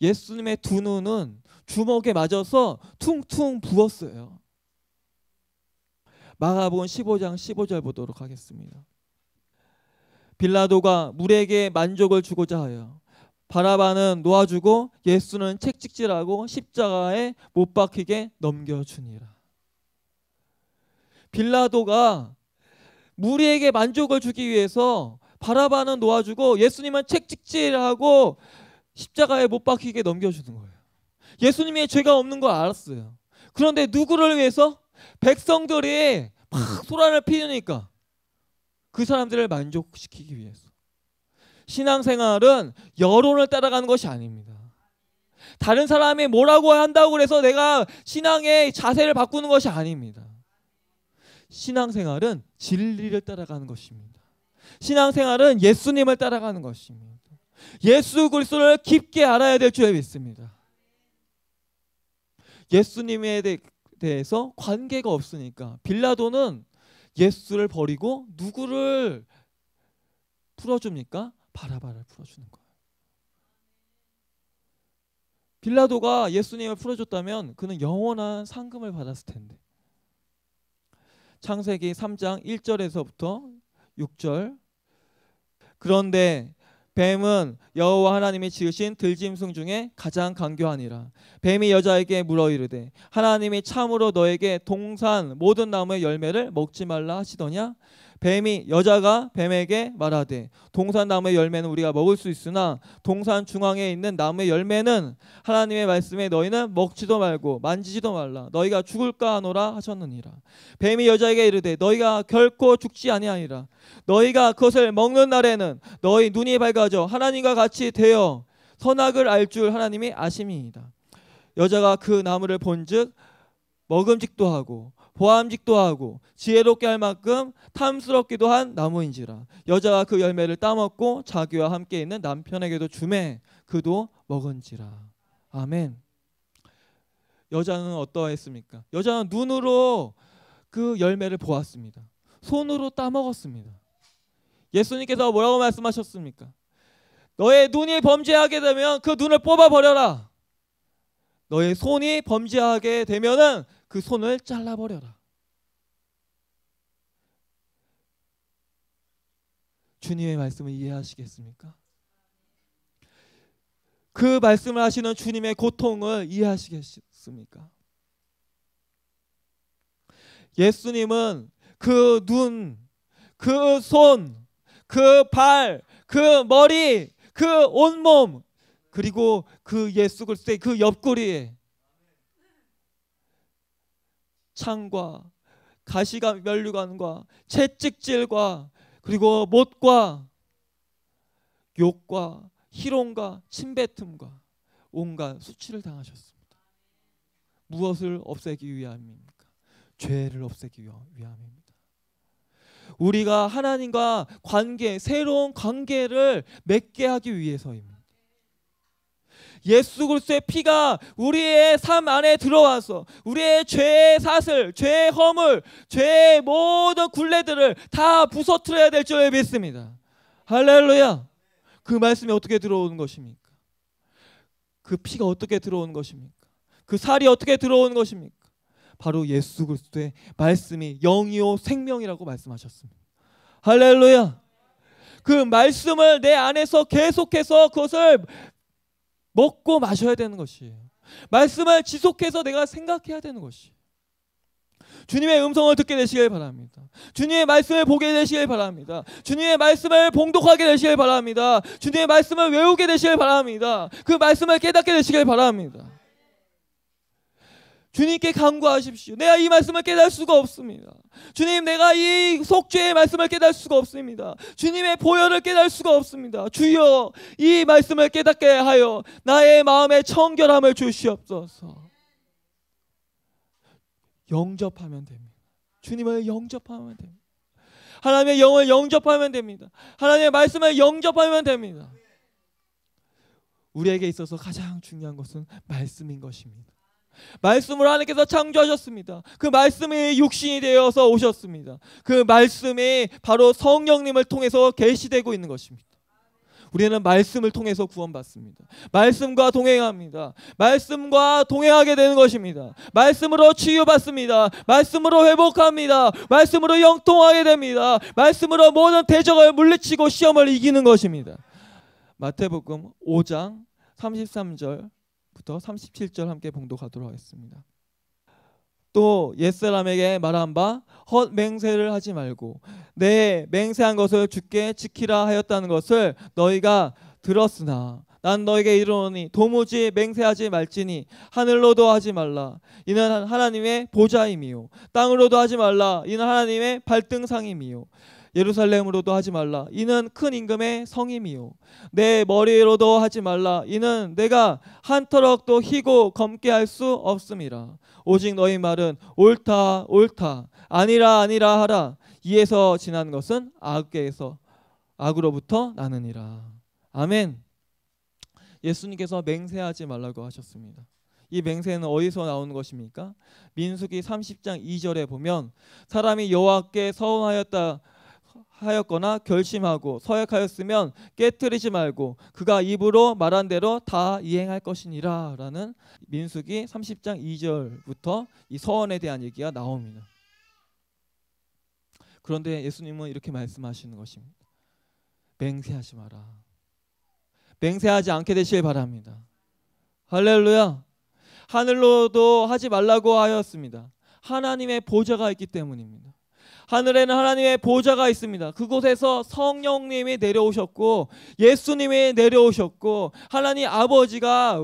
예수님의 두 눈은 주먹에 맞아서 퉁퉁 부었어요. 마가복음 15장 15절 보도록 하겠습니다. 빌라도가 물에게 만족을 주고자 하여 바라바는 놓아주고 예수는 책찍질하고 십자가에 못 박히게 넘겨주니라. 빌라도가 무리에게 만족을 주기 위해서 바라바는 놓아주고 예수님은 책찍질하고 십자가에 못 박히게 넘겨주는 거예요. 예수님의 죄가 없는 거 알았어요. 그런데 누구를 위해서? 백성들이 막 소란을 피우니까 그 사람들을 만족시키기 위해서. 신앙생활은 여론을 따라가는 것이 아닙니다. 다른 사람이 뭐라고 한다고 해서 내가 신앙의 자세를 바꾸는 것이 아닙니다. 신앙생활은 진리를 따라가는 것입니다. 신앙생활은 예수님을 따라가는 것입니다. 예수 그리스도를 깊게 알아야 될줄 믿습니다. 예수님에 대, 해서 관계가 없으니까 빌라도는 예수를 버리고 누구를 풀어줍니까? 바라바를 풀어주는 거예요. 빌라도가 예수님을 풀어줬다면 그는 영원한 상금을 받았을 텐데. 창세기 3장 1절에서부터 6절 그런데 뱀은 여호와 하나님이 지으신 들짐승 중에 가장 강교하니라. 뱀이 여자에게 물어 이르되 하나님이 참으로 너에게 동산 모든 나무의 열매를 먹지 말라 하시더냐? 뱀이 여자가 뱀에게 말하되 동산 나무의 열매는 우리가 먹을 수 있으나 동산 중앙에 있는 나무의 열매는 하나님의 말씀에 너희는 먹지도 말고 만지지도 말라 너희가 죽을까 하노라 하셨느니라 뱀이 여자에게 이르되 너희가 결코 죽지 아니하니라 너희가 그것을 먹는 날에는 너희 눈이 밝아져 하나님과 같이 되어 선악을 알 줄 하나님이 아심이니이다 여자가 그 나무를 본즉 먹음직도 하고 보암직도 하고 지혜롭게 할 만큼 탐스럽기도 한 나무인지라 여자가 그 열매를 따먹고 자기와 함께 있는 남편에게도 주매 그도 먹은지라 아멘 여자는 어떠했습니까? 여자는 눈으로 그 열매를 보았습니다 손으로 따먹었습니다 예수님께서 뭐라고 말씀하셨습니까? 너의 눈이 범죄하게 되면 그 눈을 뽑아버려라 너의 손이 범죄하게 되면은 그 손을 잘라버려라. 주님의 말씀을 이해하시겠습니까? 그 말씀을 하시는 주님의 고통을 이해하시겠습니까? 예수님은 그 눈, 그 손, 그 발, 그 머리, 그 온몸, 그리고 그 예수 그리그 옆구리에 창과 가시가 멸류관과 채찍질과 그리고 못과 욕과 희롱과 침뱉음과 온갖 수치를 당하셨습니다. 무엇을 없애기 위함입니까? 죄를 없애기 위함입니다. 우리가 하나님과 관계, 새로운 관계를 맺게 하기 위해서입니다. 예수 그리스도의 피가 우리의 삶 안에 들어와서 우리의 죄의 사슬, 죄의 허물, 죄의 모든 굴레들을 다 부서뜨려야 될 줄을 믿습니다. 할렐루야. 그 말씀이 어떻게 들어오는 것입니까? 그 피가 어떻게 들어오는 것입니까? 그 살이 어떻게 들어오는 것입니까? 바로 예수 그리스도의 말씀이 영이요 생명이라고 말씀하셨습니다. 할렐루야. 그 말씀을 내 안에서 계속해서 그것을 먹고 마셔야 되는 것이에요. 말씀을 지속해서 내가 생각해야 되는 것이. 주님의 음성을 듣게 되시길 바랍니다. 주님의 말씀을 보게 되시길 바랍니다. 주님의 말씀을 봉독하게 되시길 바랍니다. 주님의 말씀을 외우게 되시길 바랍니다. 그 말씀을 깨닫게 되시길 바랍니다. 주님께 간구하십시오. 내가 이 말씀을 깨달을 수가 없습니다. 주님, 내가 이 속죄의 말씀을 깨달을 수가 없습니다. 주님의 보혈을 깨달을 수가 없습니다. 주여, 이 말씀을 깨닫게 하여 나의 마음에 청결함을 주시옵소서. 영접하면 됩니다. 주님을 영접하면 됩니다. 하나님의 영을 영접하면 됩니다. 하나님의 말씀을 영접하면 됩니다. 우리에게 있어서 가장 중요한 것은 말씀인 것입니다. 말씀을 하나님께서 창조하셨습니다. 그 말씀이 육신이 되어서 오셨습니다. 그 말씀이 바로 성령님을 통해서 계시되고 있는 것입니다. 우리는 말씀을 통해서 구원받습니다. 말씀과 동행합니다. 말씀과 동행하게 되는 것입니다. 말씀으로 치유받습니다. 말씀으로 회복합니다. 말씀으로 영통하게 됩니다. 말씀으로 모든 대적을 물리치고 시험을 이기는 것입니다. 마태복음 5장 33절 부터 37절 함께 봉독하도록 하겠습니다. 또 옛사람에게 말한 바헛 맹세를 하지 말고 내 맹세한 것을 주께 지키라 하였다는 것을 너희가 들었으나 난 너에게 이르노니 도무지 맹세하지 말지니 하늘로도 하지 말라 이는 하나님의 보좌임이요 땅으로도 하지 말라 이는 하나님의 발등상임이요 예루살렘으로도 하지 말라. 이는 큰 임금의 성임이요. 내 머리로도 하지 말라. 이는 내가 한 터럭도 희고 검게 할 수 없음이라. 오직 너희 말은 옳다, 옳다. 아니라, 아니라 하라. 이에서 지난 것은 악에서 악으로부터 나느니라. 아멘. 예수님께서 맹세하지 말라고 하셨습니다. 이 맹세는 어디서 나오는 것입니까? 민수기 30장 2절에 보면 사람이 여호와께 서운하였다 하였거나 결심하고 서약하였으면 깨뜨리지 말고 그가 입으로 말한 대로 다 이행할 것이니라라는 민수기 30장 2절부터 이 서원에 대한 얘기가 나옵니다. 그런데 예수님은 이렇게 말씀하시는 것입니다. 맹세하지 마라. 맹세하지 않게 되시길 바랍니다. 할렐루야. 하늘로도 하지 말라고 하였습니다. 하나님의 보좌가 있기 때문입니다. 하늘에는 하나님의 보좌가 있습니다. 그곳에서 성령님이 내려오셨고 예수님이 내려오셨고 하나님 아버지가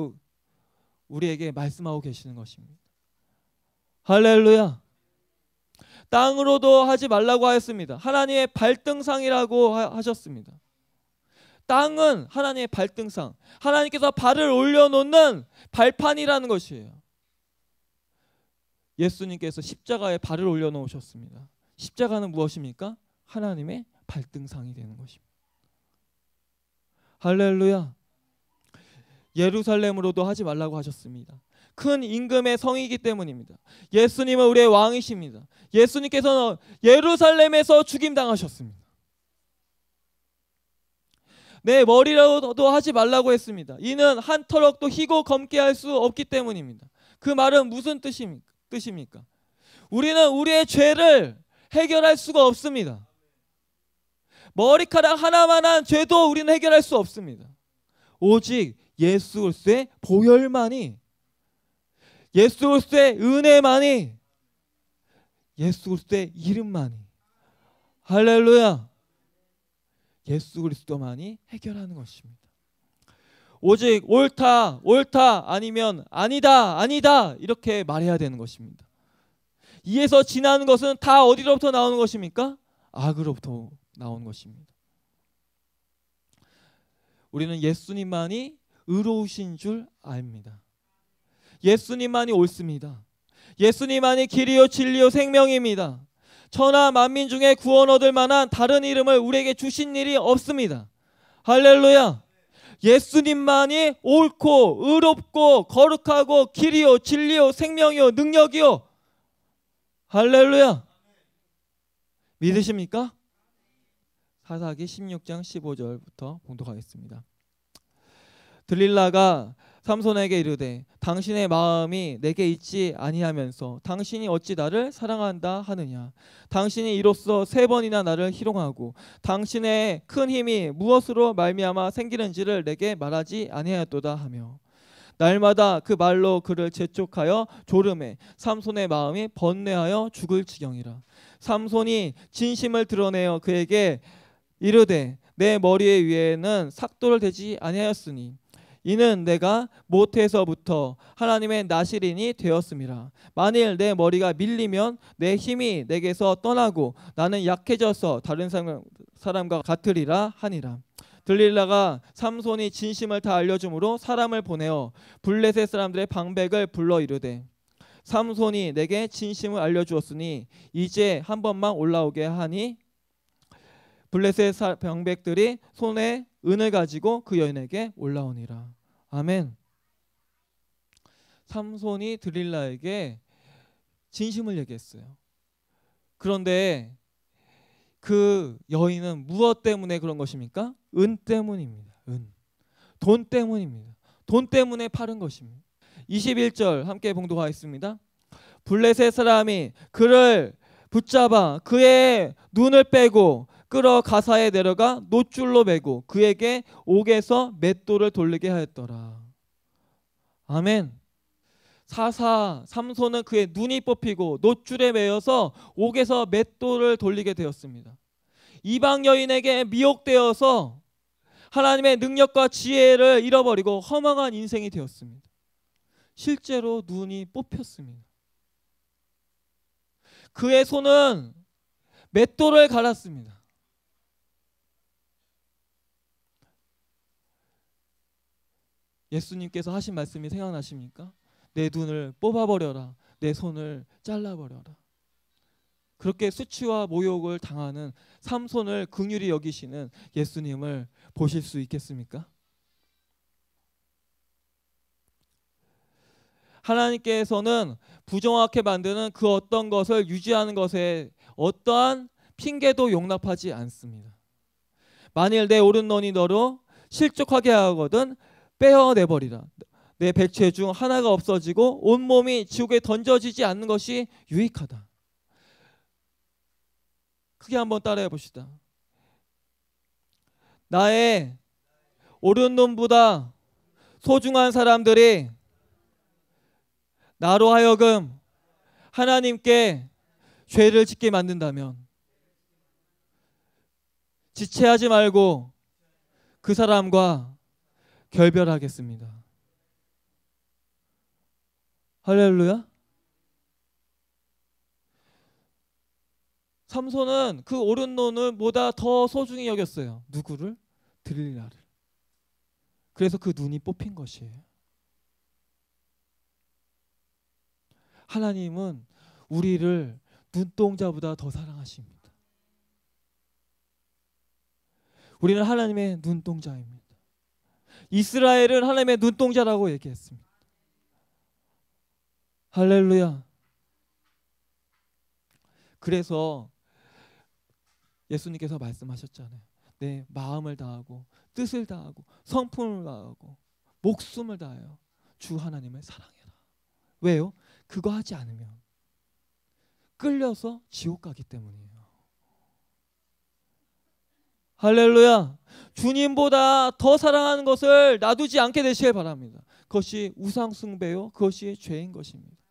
우리에게 말씀하고 계시는 것입니다. 할렐루야. 땅으로도 하지 말라고 하였습니다. 하나님의 발등상이라고 하셨습니다. 땅은 하나님의 발등상, 하나님께서 발을 올려놓는 발판이라는 것이에요. 예수님께서 십자가에 발을 올려놓으셨습니다. 십자가는 무엇입니까? 하나님의 발등상이 되는 것입니다. 할렐루야. 예루살렘으로도 하지 말라고 하셨습니다. 큰 임금의 성이기 때문입니다. 예수님은 우리의 왕이십니다. 예수님께서는 예루살렘에서 죽임 당하셨습니다. 내 머리라도 하지 말라고 했습니다. 이는 한 터럭도 희고 검게 할 수 없기 때문입니까? 그 말은 무슨 뜻입니까? 뜻입니까? 우리는 우리의 죄를 해결할 수가 없습니다. 머리카락 하나만한 죄도 우리는 해결할 수 없습니다. 오직 예수 그리스도의 보혈만이 예수 그리스도의 은혜만이 예수 그리스도의 이름만이 할렐루야 예수 그리스도만이 해결하는 것입니다. 오직 옳다 옳다 아니면 아니다 아니다 이렇게 말해야 되는 것입니다. 이에서 지나는 것은 다 어디로부터 나오는 것입니까? 악으로부터 나온 것입니다. 우리는 예수님만이 의로우신 줄 압니다. 예수님만이 옳습니다. 예수님만이 길이요 진리요 생명입니다. 천하 만민 중에 구원 얻을 만한 다른 이름을 우리에게 주신 일이 없습니다. 할렐루야. 예수님만이 옳고 의롭고 거룩하고 길이요 진리요 생명이요 능력이요 할렐루야. 믿으십니까? 사사기 16장 15절부터 봉독하겠습니다. 들릴라가 삼손에게 이르되 당신의 마음이 내게 있지 아니하면서 당신이 어찌 나를 사랑한다 하느냐 당신이 이로써 세 번이나 나를 희롱하고 당신의 큰 힘이 무엇으로 말미암아 생기는지를 내게 말하지 아니하였도다 하며 날마다 그 말로 그를 재촉하여 졸음해 삼손의 마음이 번뇌하여 죽을 지경이라. 삼손이 진심을 드러내어 그에게 이르되 내 머리에 위에는 삭도를 대지 아니하였으니 이는 내가 모태에서부터 하나님의 나시린이 되었음이라. 만일 내 머리가 밀리면 내 힘이 내게서 떠나고 나는 약해져서 다른 사람과 같으리라 하니라. 들릴라가 삼손이 진심을 다 알려줌으로 사람을 보내어 블레셋 사람들의 방백을 불러 이르되 삼손이 내게 진심을 알려주었으니 이제 한 번만 올라오게 하니 블레셋 병백들이 손에 은을 가지고 그 여인에게 올라오니라 아멘. 삼손이 드릴라에게 진심을 얘기했어요. 그런데 그 여인은 무엇 때문에 그런 것입니까? 은 때문입니다. 은. 돈 때문입니다. 돈 때문에 팔은 것입니다. 21절 함께 봉독하겠습니다. 블레셋 사람이 그를 붙잡아 그의 눈을 빼고 끌어 가사에 내려가 노줄로 매고 그에게 옥에서 맷돌을 돌리게 하였더라. 아멘. 사사 삼손은 그의 눈이 뽑히고 노출에 매여서 옥에서 맷돌을 돌리게 되었습니다. 이방 여인에게 미혹되어서 하나님의 능력과 지혜를 잃어버리고 허망한 인생이 되었습니다. 실제로 눈이 뽑혔습니다. 그의 손은 맷돌을 갈았습니다. 예수님께서 하신 말씀이 생각나십니까? 내 눈을 뽑아버려라. 내 손을 잘라버려라. 그렇게 수치와 모욕을 당하는 삼손을 극휼히 여기시는 예수님을 보실 수 있겠습니까? 하나님께서는 부정확하게 만드는 그 어떤 것을 유지하는 것에 어떠한 핑계도 용납하지 않습니다. 만일 내 오른 눈이 너로 실족하게 하거든 빼어내버리라. 내 백체 중 하나가 없어지고 온 몸이 지옥에 던져지지 않는 것이 유익하다. 크게 한번 따라해 봅시다. 나의 오른 놈보다 소중한 사람들이 나로 하여금 하나님께 죄를 짓게 만든다면 지체하지 말고 그 사람과 결별하겠습니다. 할렐루야. 삼손은 그 오른 논을 보다 더 소중히 여겼어요. 누구를? 드릴라를. 그래서 그 눈이 뽑힌 것이에요. 하나님은 우리를 눈동자보다 더 사랑하십니다. 우리는 하나님의 눈동자입니다. 이스라엘은 하나님의 눈동자라고 얘기했습니다. 할렐루야. 그래서 예수님께서 말씀하셨잖아요. 내 마음을 다하고 뜻을 다하고 성품을 다하고 목숨을 다하여 주 하나님을 사랑해라. 왜요? 그거 하지 않으면 끌려서 지옥 가기 때문이에요. 할렐루야. 주님보다 더 사랑하는 것을 놔두지 않게 되시길 바랍니다. 그것이 우상숭배요. 그것이 죄인 것입니다.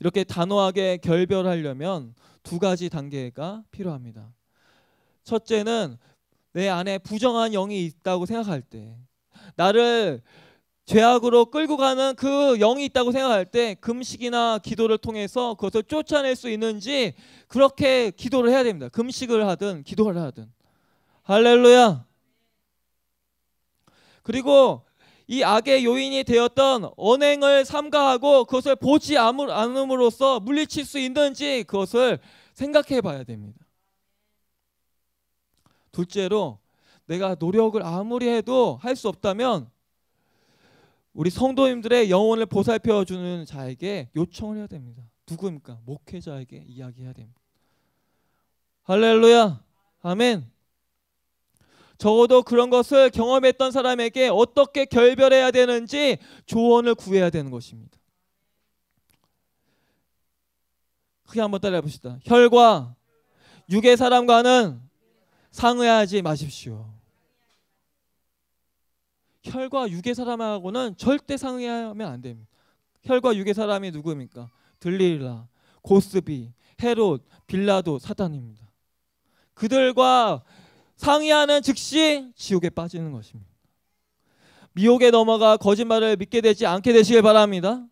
이렇게 단호하게 결별하려면 두 가지 단계가 필요합니다. 첫째는 내 안에 부정한 영이 있다고 생각할 때 나를 죄악으로 끌고 가는 그 영이 있다고 생각할 때 금식이나 기도를 통해서 그것을 쫓아낼 수 있는지 그렇게 기도를 해야 됩니다. 금식을 하든 기도를 하든. 할렐루야. 그리고 이 악의 요인이 되었던 언행을 삼가하고 그것을 보지 않음으로써 물리칠 수 있는지 그것을 생각해 봐야 됩니다. 둘째로 내가 노력을 아무리 해도 할 수 없다면 우리 성도님들의 영혼을 보살펴 주는 자에게 요청을 해야 됩니다. 누구입니까? 목회자에게 이야기해야 됩니다. 할렐루야. 아멘. 적어도 그런 것을 경험했던 사람에게 어떻게 결별해야 되는지 조언을 구해야 되는 것입니다. 크게 한번 따라해 봅시다. 혈과 육의 사람과는 상의하지 마십시오. 혈과 육의 사람하고는 절대 상의하면 안 됩니다. 혈과 육의 사람이 누구입니까? 들릴라, 고스비, 헤롯, 빌라도, 사탄입니다. 그들과 상의하는 즉시 지옥에 빠지는 것입니다. 미혹에 넘어가 거짓말을 믿게 되지 않게 되시길 바랍니다.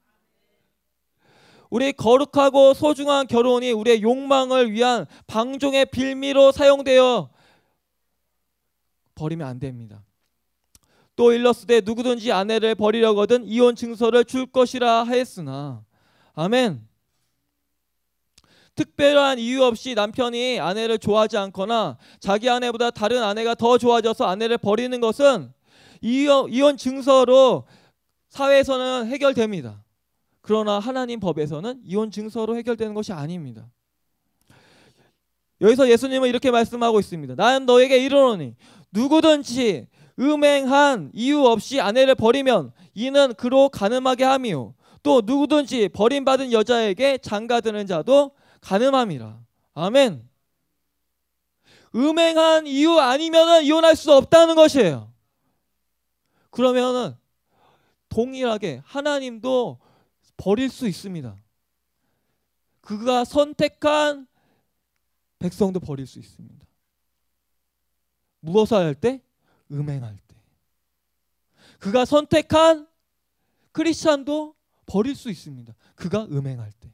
우리 거룩하고 소중한 결혼이 우리의 욕망을 위한 방종의 빌미로 사용되어 버리면 안 됩니다. 또 일렀으되 누구든지 아내를 버리려거든 이혼 증서를 줄 것이라 하였으나 아멘. 특별한 이유 없이 남편이 아내를 좋아하지 않거나 자기 아내보다 다른 아내가 더 좋아져서 아내를 버리는 것은 이혼, 이혼 증서로 사회에서는 해결됩니다. 그러나 하나님 법에서는 이혼 증서로 해결되는 것이 아닙니다. 여기서 예수님은 이렇게 말씀하고 있습니다. 난 너에게 이르노니 누구든지 음행한 이유 없이 아내를 버리면 이는 그로 가늠하게 함이요 또 누구든지 버림받은 여자에게 장가드는 자도 가늠함이라. 아멘. 음행한 이유 아니면은 이혼할 수 없다는 것이에요. 그러면은 동일하게 하나님도 버릴 수 있습니다. 그가 선택한 백성도 버릴 수 있습니다. 무엇을 할 때? 음행할 때. 그가 선택한 크리스찬도 버릴 수 있습니다. 그가 음행할 때.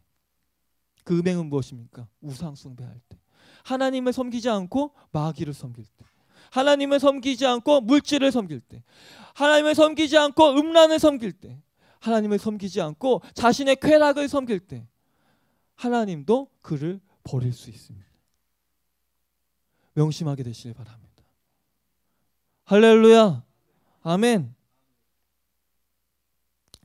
그 음행은 무엇입니까? 우상 숭배할 때. 하나님을 섬기지 않고 마귀를 섬길 때. 하나님을 섬기지 않고 물질을 섬길 때. 하나님을 섬기지 않고 음란을 섬길 때. 하나님을 섬기지 않고 자신의 쾌락을 섬길 때. 하나님도 그를 버릴 수 있습니다. 명심하게 되시길 바랍니다. 할렐루야. 아멘.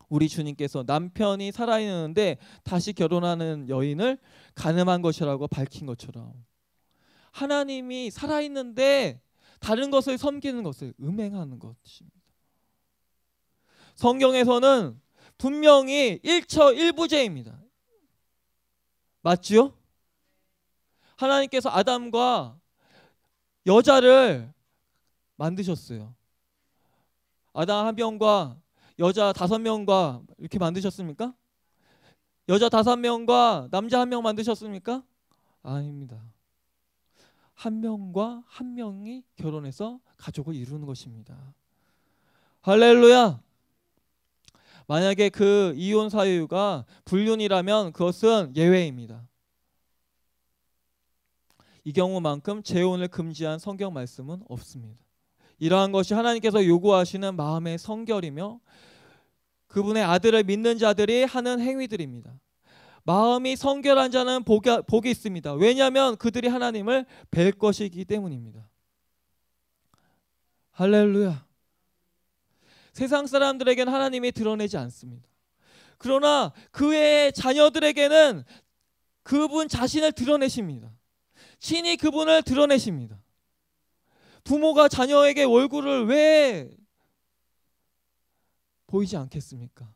우리 주님께서 남편이 살아있는데 다시 결혼하는 여인을 가늠한 것이라고 밝힌 것처럼 하나님이 살아있는데 다른 것을 섬기는 것을 음행하는 것입니다. 성경에서는 분명히 일처일부제입니다. 맞지요? 하나님께서 아담과 여자를 만드셨어요. 아담 한 명과 여자 다섯 명과 이렇게 만드셨습니까? 여자 다섯 명과 남자 한 명 만드셨습니까? 아닙니다. 한 명과 한 명이 결혼해서 가족을 이루는 것입니다. 할렐루야! 만약에 그 이혼 사유가 불륜이라면 그것은 예외입니다. 이 경우만큼 재혼을 금지한 성경 말씀은 없습니다. 이러한 것이 하나님께서 요구하시는 마음의 성결이며 그분의 아들을 믿는 자들이 하는 행위들입니다. 마음이 성결한 자는 복이, 복이 있습니다. 왜냐하면 그들이 하나님을 뵐 것이기 때문입니다. 할렐루야. 세상 사람들에게는 하나님이 드러내지 않습니다. 그러나 그의 자녀들에게는 그분 자신을 드러내십니다. 친히 그분을 드러내십니다. 부모가 자녀에게 얼굴을 왜 보이지 않겠습니까?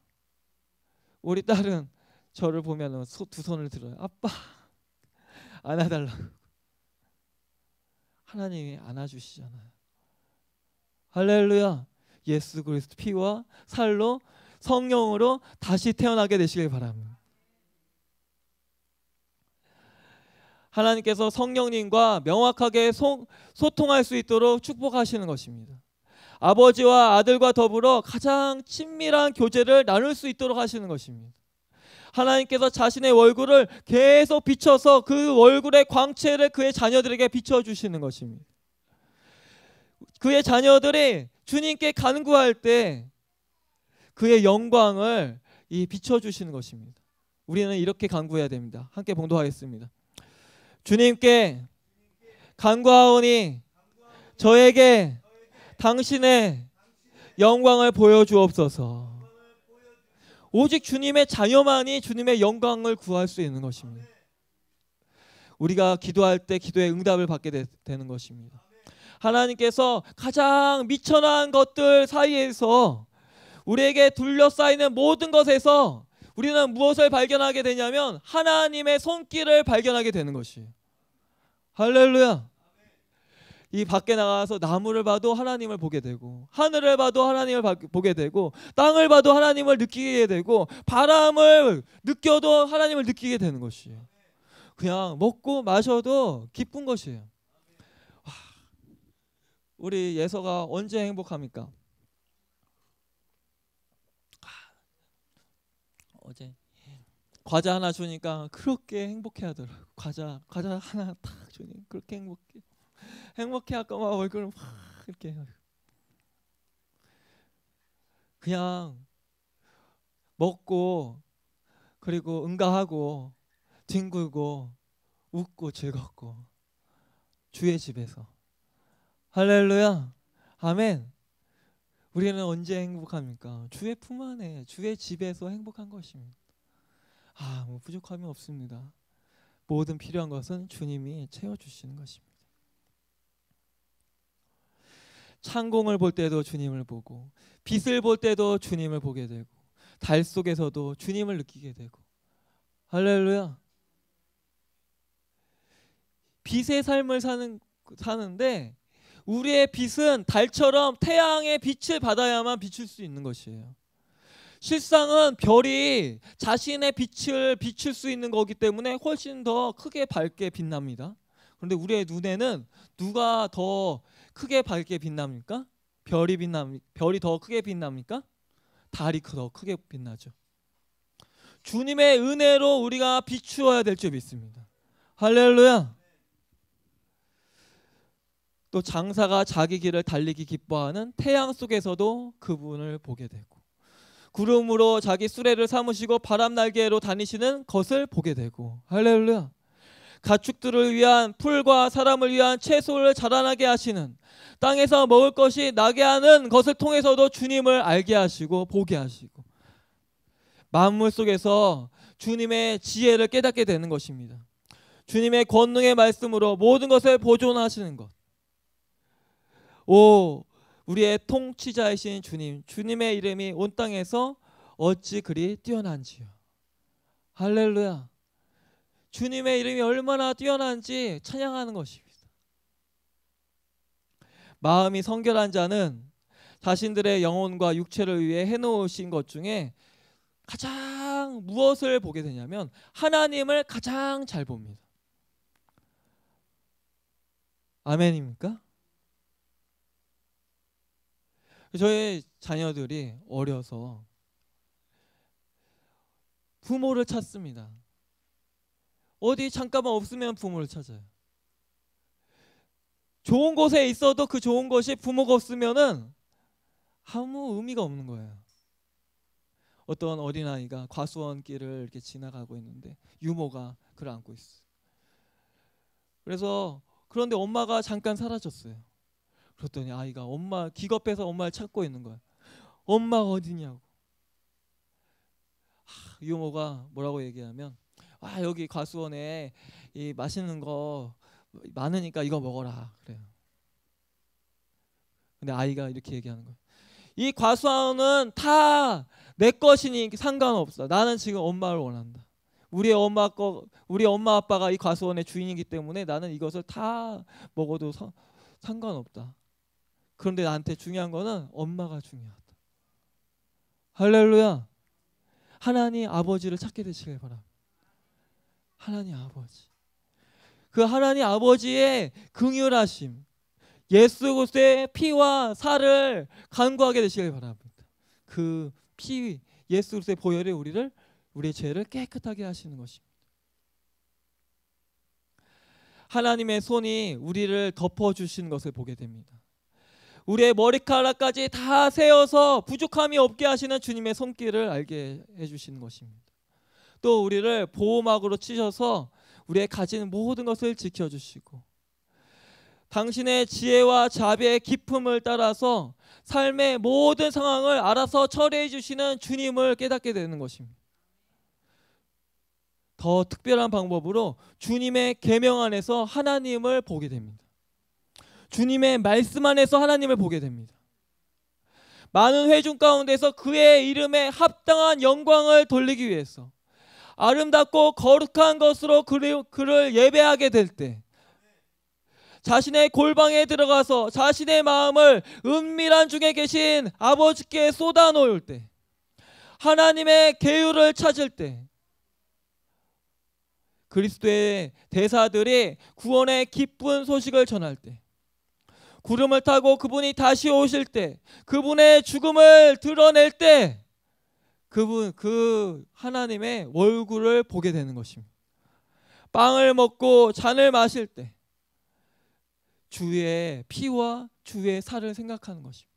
우리 딸은 저를 보면 두 손을 들어요. 아빠 안아달라고. 하나님이 안아주시잖아요. 할렐루야. 예수 그리스도 피와 살로 성령으로 다시 태어나게 되시길 바랍니다. 하나님께서 성령님과 명확하게 소, 통할수 있도록 축복하시는 것입니다. 아버지와 아들과 더불어 가장 친밀한 교제를 나눌 수 있도록 하시는 것입니다. 하나님께서 자신의 월급을 계속 비춰서 그 월급의 광채를 그의 자녀들에게 비춰주시는 것입니다. 그의 자녀들이 주님께 간구할 때 그의 영광을 이 비춰주시는 것입니다. 우리는 이렇게 간구해야 됩니다. 함께 봉도하겠습니다. 주님께 간구하오니 저에게 당신의 영광을 보여주옵소서. 오직 주님의 자녀만이 주님의 영광을 구할 수 있는 것입니다. 우리가 기도할 때 기도의 응답을 받게 되, 는 것입니다. 하나님께서 가장 미천한 것들 사이에서 우리에게 둘러싸이는 모든 것에서 우리는 무엇을 발견하게 되냐면 하나님의 손길을 발견하게 되는 것이 할렐루야. 이 밖에 나가서 나무를 봐도 하나님을 보게 되고 하늘을 봐도 하나님을 보게 되고 땅을 봐도 하나님을 느끼게 되고 바람을 느껴도 하나님을 느끼게 되는 것이에요. 그냥 먹고 마셔도 기쁜 것이에요. 와, 우리 예서가 언제 행복합니까? 아, 어제 과자 하나 주니까 그렇게 행복해하더라고. 과자 과자 하나 딱 주니 그렇게 행복해. 행복해 아까 막 얼굴 을막 이렇게 그냥 먹고 그리고 응가하고 뒹굴고 웃고 즐겁고 주의 집에서 할렐루야 아멘 우리는 언제 행복합니까 주의 품 안에 주의 집에서 행복한 것입니다 아뭐 부족함이 없습니다 모든 필요한 것은 주님이 채워주시는 것입니다 창공을 볼 때도 주님을 보고 빛을 볼 때도 주님을 보게 되고 달 속에서도 주님을 느끼게 되고 할렐루야. 빛의 삶을 사는 사는데 우리의 빛은 달처럼 태양의 빛을 받아야만 비출 수 있는 것이에요. 실상은 별이 자신의 빛을 비출 수 있는 거기 때문에 훨씬 더 크게 밝게 빛납니다. 그런데 우리의 눈에는 누가 더 크게 밝게 빛납니까? 별이 빛납 별이 더 크게 빛납니까? 달이 더 크게 빛나죠. 주님의 은혜로 우리가 비추어야 될 줄 믿습니다. 할렐루야. 또 장사가 자기 길을 달리기 기뻐하는 태양 속에서도 그분을 보게 되고 구름으로 자기 수레를 삼으시고 바람 날개로 다니시는 것을 보게 되고 할렐루야. 가축들을 위한 풀과 사람을 위한 채소를 자라나게 하시는 땅에서 먹을 것이 나게 하는 것을 통해서도 주님을 알게 하시고 보게 하시고 만물 속에서 주님의 지혜를 깨닫게 되는 것입니다. 주님의 권능의 말씀으로 모든 것을 보존하시는 것. 오, 우리의 통치자이신 주님, 주님의 이름이 온 땅에서 어찌 그리 뛰어난지요. 할렐루야. 주님의 이름이 얼마나 뛰어난지 찬양하는 것입니다. 마음이 성결한 자는 자신들의 영혼과 육체를 위해 해놓으신 것 중에 가장 무엇을 보게 되냐면 하나님을 가장 잘 봅니다. 아멘입니까? 저희 자녀들이 어려서 부모를 찾습니다. 어디 잠깐만 없으면 부모를 찾아요. 좋은 곳에 있어도 그 좋은 것이 부모가 없으면은 아무 의미가 없는 거예요. 어떤 어린아이가 과수원길을 이렇게 지나가고 있는데 유모가 그를 안고 있어. 그래서 그런데 엄마가 잠깐 사라졌어요. 그랬더니 아이가 엄마 기겁해서 엄마를 찾고 있는 거야. 엄마 어디냐고. 하, 유모가 뭐라고 얘기하면 아 여기 과수원에 이 맛있는 거 많으니까 이거 먹어라 그래요. 근데 아이가 이렇게 얘기하는 거예요. 이 과수원은 다 내 것이니 상관없어. 나는 지금 엄마를 원한다. 우리 엄마 거 우리 엄마 아빠가 이 과수원의 주인이기 때문에 나는 이것을 다 먹어도 서, 상관없다. 그런데 나한테 중요한 거는 엄마가 중요하다. 할렐루야. 하나님 아버지를 찾게 되시길 바랍니다. 하나님 아버지. 그 하나님 아버지의 긍휼하심, 예수 그리스도의 피와 살을 간구하게 되시길 바랍니다. 그 피, 예수 그리스도의 보혈이 우리를 우리의 죄를 깨끗하게 하시는 것입니다. 하나님의 손이 우리를 덮어 주신 것을 보게 됩니다. 우리의 머리카락까지 다 세어서 부족함이 없게 하시는 주님의 손길을 알게 해 주시는 것입니다. 또 우리를 보호막으로 치셔서 우리의 가진 모든 것을 지켜주시고 당신의 지혜와 자비의 깊음을 따라서 삶의 모든 상황을 알아서 처리해 주시는 주님을 깨닫게 되는 것입니다. 더 특별한 방법으로 주님의 계명 안에서 하나님을 보게 됩니다. 주님의 말씀 안에서 하나님을 보게 됩니다. 많은 회중 가운데서 그의 이름에 합당한 영광을 돌리기 위해서 아름답고 거룩한 것으로 그를 예배하게 될 때, 자신의 골방에 들어가서 자신의 마음을 은밀한 중에 계신 아버지께 쏟아 놓을 때, 하나님의 계율을 찾을 때, 그리스도의 대사들이 구원의 기쁜 소식을 전할 때, 구름을 타고 그분이 다시 오실 때, 그분의 죽음을 드러낼 때, 그분 그 하나님의 얼굴을 보게 되는 것입니다. 빵을 먹고 잔을 마실 때 주의 피와 주의 살을 생각하는 것입니다.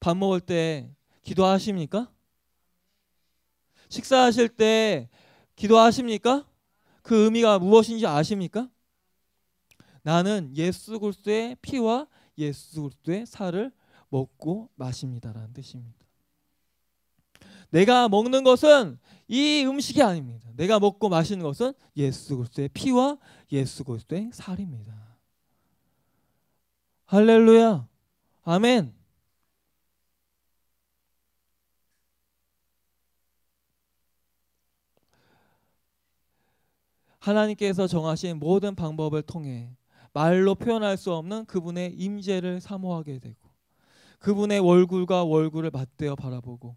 밥 먹을 때 기도하십니까? 식사하실 때 기도하십니까? 그 의미가 무엇인지 아십니까? 나는 예수 그리스도의 피와 예수 그리스도의 살을 먹고 마십니다라는 뜻입니다. 내가 먹는 것은 이 음식이 아닙니다. 내가 먹고 마시는 것은 예수 그리스도의 피와 예수 그리스도의 살입니다. 할렐루야. 아멘. 하나님께서 정하신 모든 방법을 통해 말로 표현할 수 없는 그분의 임재를 사모하게 되고 그분의 월굴과 월굴을 맞대어 바라보고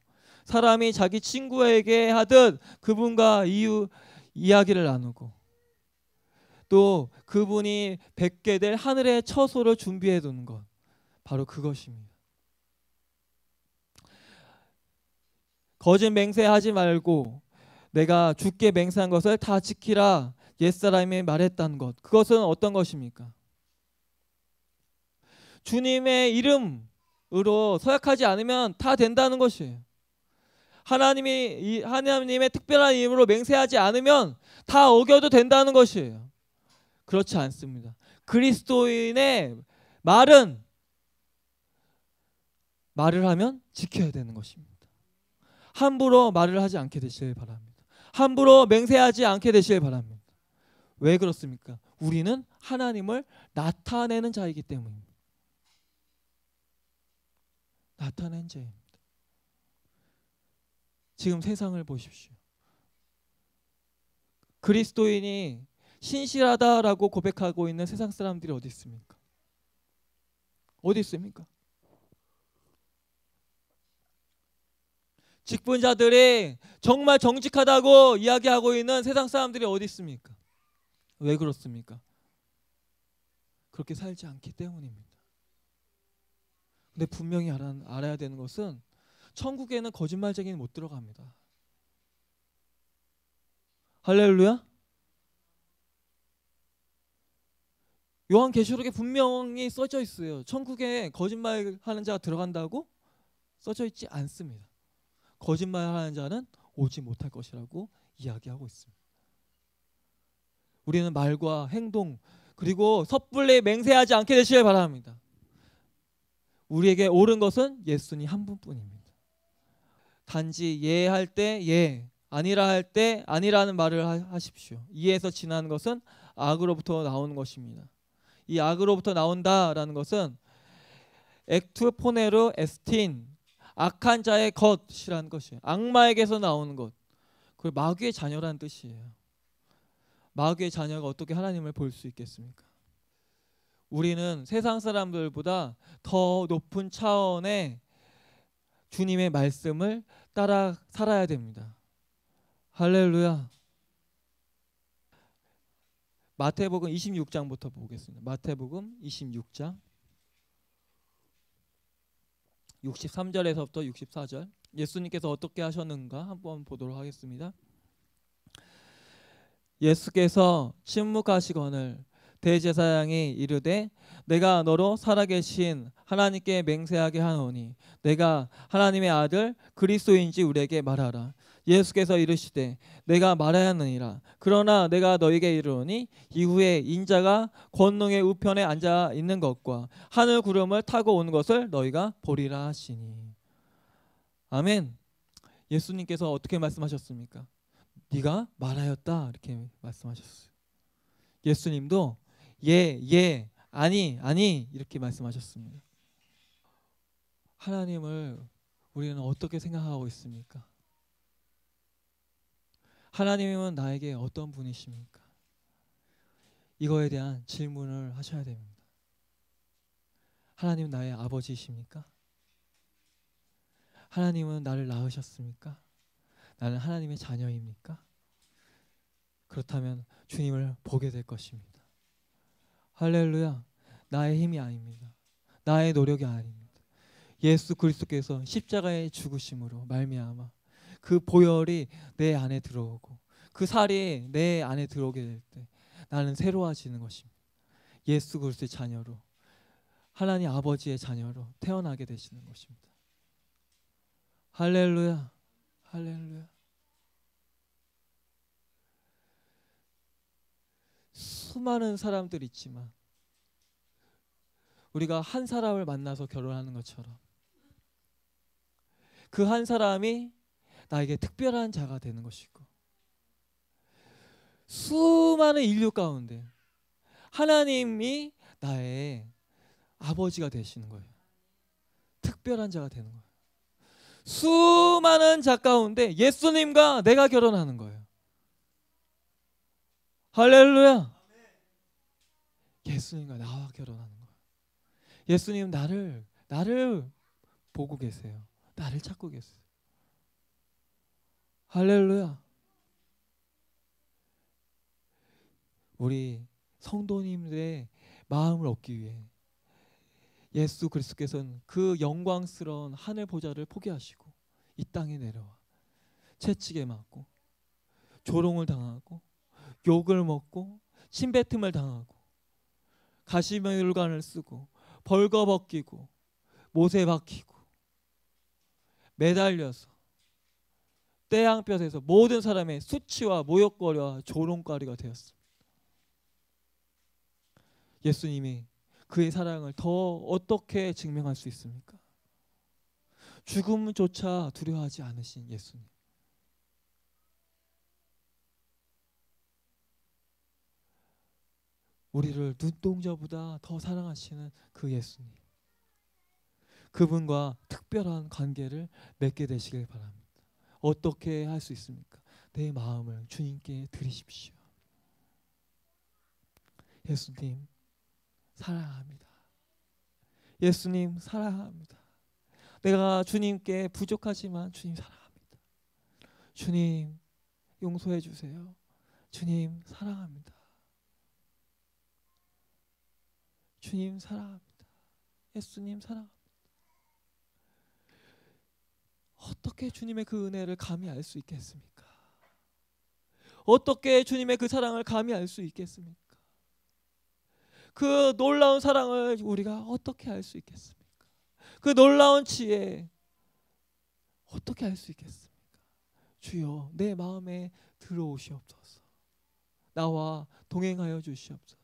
사람이 자기 친구에게 하듯 그분과 이유 이야기를 나누고 또 그분이 뵙게 될 하늘의 처소를 준비해 두는 것 바로 그것입니다. 거짓 맹세하지 말고 내가 죽게 맹세한 것을 다 지키라 옛사람이 말했다는 것 그것은 어떤 것입니까? 주님의 이름으로 서약하지 않으면 다 된다는 것이에요. 하나님이 하나님의 특별한 이름으로 맹세하지 않으면 다 어겨도 된다는 것이에요. 그렇지 않습니다. 그리스도인의 말은 말을 하면 지켜야 되는 것입니다. 함부로 말을 하지 않게 되시길 바랍니다. 함부로 맹세하지 않게 되시길 바랍니다. 왜 그렇습니까? 우리는 하나님을 나타내는 자이기 때문입니다. 나타낸 죄입니다. 지금 세상을 보십시오. 그리스도인이 신실하다라고 고백하고 있는 세상 사람들이 어디 있습니까? 어디 있습니까? 직분자들이 정말 정직하다고 이야기하고 있는 세상 사람들이 어디 있습니까? 왜 그렇습니까? 그렇게 살지 않기 때문입니다. 근데 분명히 알아, 야 되는 것은 천국에는 거짓말쟁이는 못 들어갑니다. 할렐루야. 요한 계시록에 분명히 써져 있어요. 천국에 거짓말하는 자가 들어간다고 써져 있지 않습니다. 거짓말하는 자는 오지 못할 것이라고 이야기하고 있습니다. 우리는 말과 행동 그리고 섣불리 맹세하지 않게 되시길 바랍니다. 우리에게 옳은 것은 예수님 한 분뿐입니다. 단지 예할 때 예, 아니라 할 때 아니라는 말을 하십시오. 이에서 지난 것은 악으로부터 나온 것입니다. 이 악으로부터 나온다라는 것은 액투 포네르 에스틴 악한 자의 것이란 것이에요. 악마에게서 나오는 것. 그 마귀의 자녀란 뜻이에요. 마귀의 자녀가 어떻게 하나님을 볼 수 있겠습니까? 우리는 세상 사람들보다 더 높은 차원의 주님의 말씀을 따라 살아야 됩니다. 할렐루야. 마태복음 26장부터 보겠습니다. 마태복음 26장 63절에서부터 64절. 예수님께서 어떻게 하셨는가 한번 보도록 하겠습니다. 예수께서 침묵하시거늘 대제사장이 이르되 내가 너로 살아계신 하나님께 맹세하게 하노니 내가 하나님의 아들 그리스도인지 우리에게 말하라. 예수께서 이르시되 내가 말하였느니라 그러나 내가 너에게 이르노니 이후에 인자가 권능의 우편에 앉아 있는 것과 하늘 구름을 타고 오는 것을 너희가 보리라 하시니 아멘 예수님께서 어떻게 말씀하셨습니까 네가 말하였다 이렇게 말씀하셨어요 예수님도 예, 예, 아니, 아니 이렇게 말씀하셨습니다. 하나님을 우리는 어떻게 생각하고 있습니까? 하나님은 나에게 어떤 분이십니까? 이거에 대한 질문을 하셔야 됩니다. 하나님은 나의 아버지이십니까? 하나님은 나를 낳으셨습니까? 나는 하나님의 자녀입니까? 그렇다면 주님을 보게 될 것입니다. 할렐루야. 나의 힘이 아닙니다. 나의 노력이 아닙니다. 예수 그리스도께서 십자가의 죽으심으로 말미암아 그 보혈이 내 안에 들어오고 그 살이 내 안에 들어오게 될 때 나는 새로워지는 것입니다. 예수 그리스도의 자녀로 하나님 아버지의 자녀로 태어나게 되시는 것입니다. 할렐루야. 할렐루야. 수많은 사람들 있지만 우리가 한 사람을 만나서 결혼하는 것처럼 그 한 사람이 나에게 특별한 자가 되는 것이고 수많은 인류 가운데 하나님이 나의 아버지가 되시는 거예요. 특별한 자가 되는 거예요. 수많은 자 가운데 예수님과 내가 결혼하는 거예요. 할렐루야. 예수님과 나와 결혼하는 거예 예수님 나를 나를 보고 계세요. 나를 찾고 계세요. 할렐루야. 우리 성도님들의 마음을 얻기 위해 예수 그리스도께서는 그 영광스러운 하늘 보좌를 포기하시고 이 땅에 내려와 채찍에 맞고 조롱을 당하고 욕을 먹고 침뱉음을 당하고 가시물관을 쓰고 벌거벗기고 못에 박히고 매달려서 때양볕에서 모든 사람의 수치와 모욕거리와 조롱거리가 되었습니다. 예수님이 그의 사랑을 더 어떻게 증명할 수 있습니까? 죽음조차 두려워하지 않으신 예수님. 우리를 눈동자보다 더 사랑하시는 그 예수님. 그분과 특별한 관계를 맺게 되시길 바랍니다. 어떻게 할 수 있습니까? 내 마음을 주님께 드리십시오. 예수님 사랑합니다. 예수님 사랑합니다. 내가 주님께 부족하지만 주님 사랑합니다. 주님 용서해 주세요. 주님 사랑합니다. 주님 사랑합니다. 예수님 사랑합니다. 어떻게 주님의 그 은혜를 감히 알 수 있겠습니까? 어떻게 주님의 그 사랑을 감히 알 수 있겠습니까? 그 놀라운 사랑을 우리가 어떻게 알 수 있겠습니까? 그 놀라운 지혜 어떻게 알 수 있겠습니까? 주여 내 마음에 들어오시옵소서. 나와 동행하여 주시옵소서.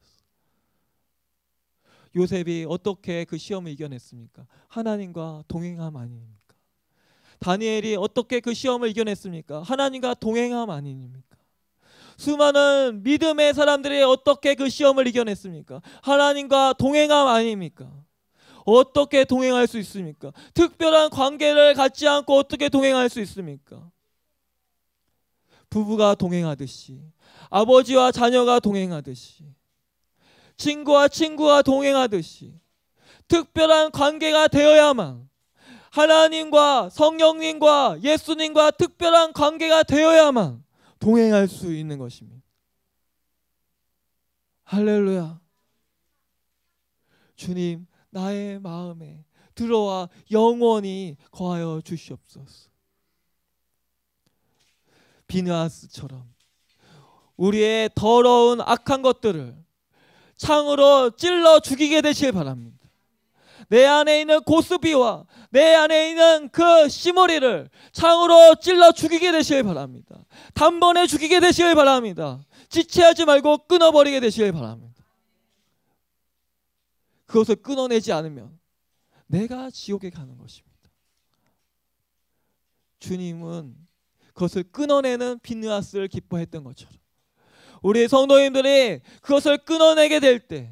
요셉이 어떻게 그 시험을 이겨냈습니까? 하나님과 동행함 아닙니까? 다니엘이 어떻게 그 시험을 이겨냈습니까? 하나님과 동행함 아닙니까? 수많은 믿음의 사람들이 어떻게 그 시험을 이겨냈습니까? 하나님과 동행함 아닙니까? 어떻게 동행할 수 있습니까? 특별한 관계를 갖지 않고 어떻게 동행할 수 있습니까? 부부가 동행하듯이 아버지와 자녀가 동행하듯이 친구와 친구와 동행하듯이 특별한 관계가 되어야만 하나님과 성령님과 예수님과 특별한 관계가 되어야만 동행할 수 있는 것입니다. 할렐루야. 주님, 나의 마음에 들어와 영원히 거하여 주시옵소서. 비누아스처럼 우리의 더러운 악한 것들을 창으로 찔러 죽이게 되시길 바랍니다. 내 안에 있는 고스비와 내 안에 있는 그 시모리를 창으로 찔러 죽이게 되시길 바랍니다. 단번에 죽이게 되시길 바랍니다. 지체하지 말고 끊어버리게 되시길 바랍니다. 그것을 끊어내지 않으면 내가 지옥에 가는 것입니다. 주님은 그것을 끊어내는 비누아스를 기뻐했던 것처럼 우리 성도님들이 그것을 끊어내게 될 때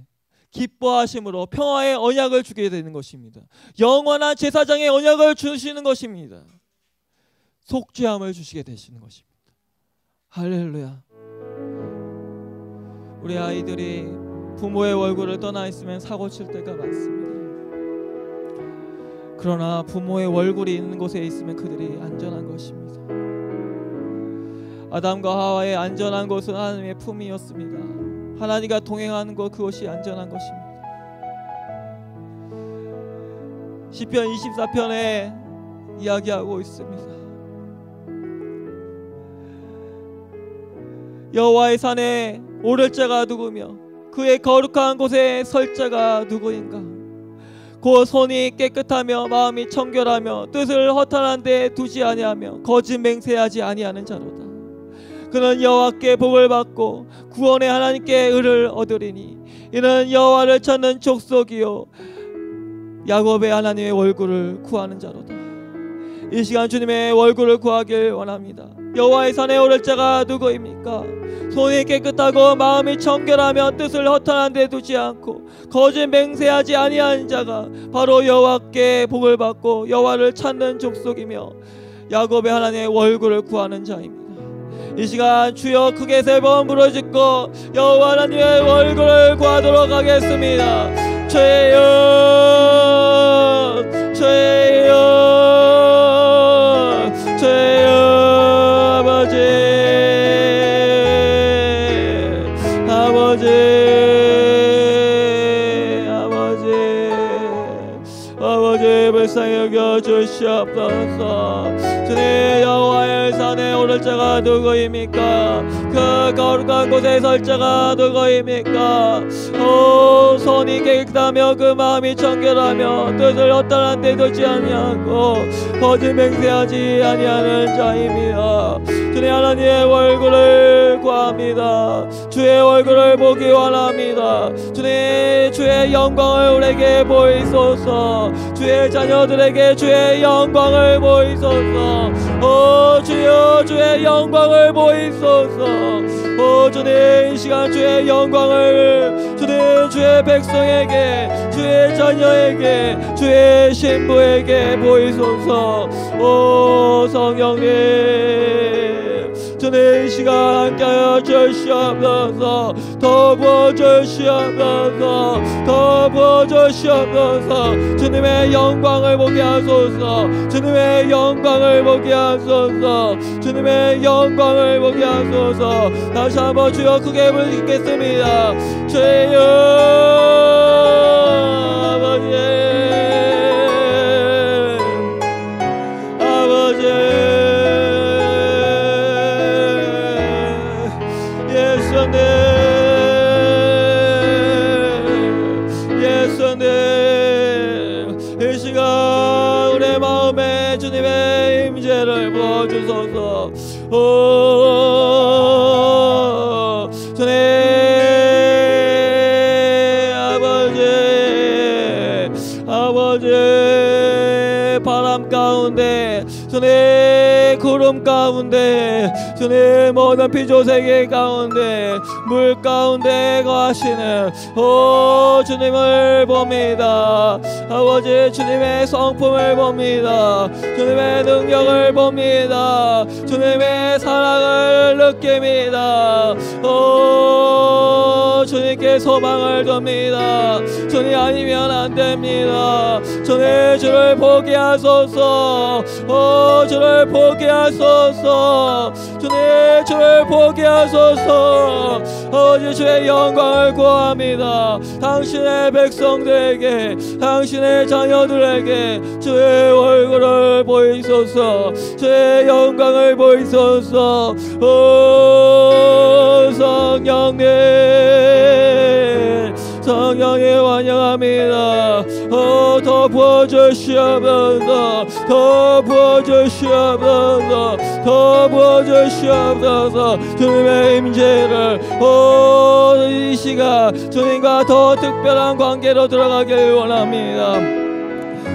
기뻐하심으로 평화의 언약을 주게 되는 것입니다. 영원한 제사장의 언약을 주시는 것입니다. 속죄함을 주시게 되시는 것입니다. 할렐루야. 우리 아이들이 부모의 월급을 떠나 있으면 사고 칠 때가 많습니다. 그러나 부모의 월급이 있는 곳에 있으면 그들이 안전한 것입니다. 아담과 하와의 안전한 곳은 하나님의 품이었습니다. 하나님과 동행하는 것 그것이 안전한 것입니다. 시편 24편에 이야기하고 있습니다. 여호와의 산에 오를 자가 누구며 그의 거룩한 곳에 설 자가 누구인가 곧 손이 깨끗하며 마음이 청결하며 뜻을 허탄한 데 두지 아니하며 거짓 맹세하지 아니하는 자로다 그는 여호와께 복을 받고 구원의 하나님께 의를 얻으리니 이는 여호와를 찾는 족속이요 야곱의 하나님의 월굴을 구하는 자로다. 이 시간 주님의 월굴을 구하길 원합니다. 여호와의 산에 오를 자가 누구입니까? 손이 깨끗하고 마음이 청결하며 뜻을 허탄한 데 두지 않고 거짓 맹세하지 아니하 자가 바로 여호와께 복을 받고 여호와를 찾는 족속이며 야곱의 하나님의 월굴을 구하는 자입니다. 이 시간 주여 크게 세 번 부르짖고 여호와 하나님의 얼굴을 구하도록 하겠습니다 주여 주여 주여 아버지 아버지 아버지 아버지 불쌍히 여겨 주시옵소서 안에 오를 자가 누구입니까? 그 거룩한 곳에 설 자가 누구입니까? 오 손이 깨끗하며 그 마음이 청결하며 뜻을 어떠한 데 두지 않냐고 거짓 맹세하지 아니하는 자입니다. 주님 하나님의 얼굴을 구합니다. 주의 얼굴을 보기 원합니다. 주님 주의 영광을 우리에게 보이소서. 주의 자녀들에게 주의 영광을 보이소서 오 주여 주의 영광을 보이소서 오 주님 이 시간 주의 영광을 주님 주의 백성에게 주의 자녀에게 주의 신부에게 보이소서 오 성령님 주님 이 시간 함께하여 주시옵소서 더 부어주시옵소서 더 부어주시옵소서 주님의 영광을 보게 하소서 주님의 영광을 보게 하소서 주님의 영광을 보게 하소서 다시 한번 주여 크게 그 부르겠습니다 주여 가운데 주님 모든 피조세계 가운데 물 가운데 거하시는 오 주님을 봅니다 아버지 주님의 성품을 봅니다 주님의 능력을 봅니다 주님의 사랑을 느낍니다 오 주님께 소망을 겁니다 주님 아니면 안 됩니다 주님 주를 포기하소서 오 주를 포기하소서 주님 주를 포기하소서 어 예수의 영광을 구합니다. 당신의 백성들에게 당신의 자녀들에게 주의 얼굴을 보이소서 주의 영광을 보이소서 오 성령님 성령님 환영합니다 어, 더 부어주시옵소서 더 부어주시옵소서 더 부어주시옵소서 주님의 임재를 오이 어, 시간 주님과 더 특별한 관계로 들어가길 원합니다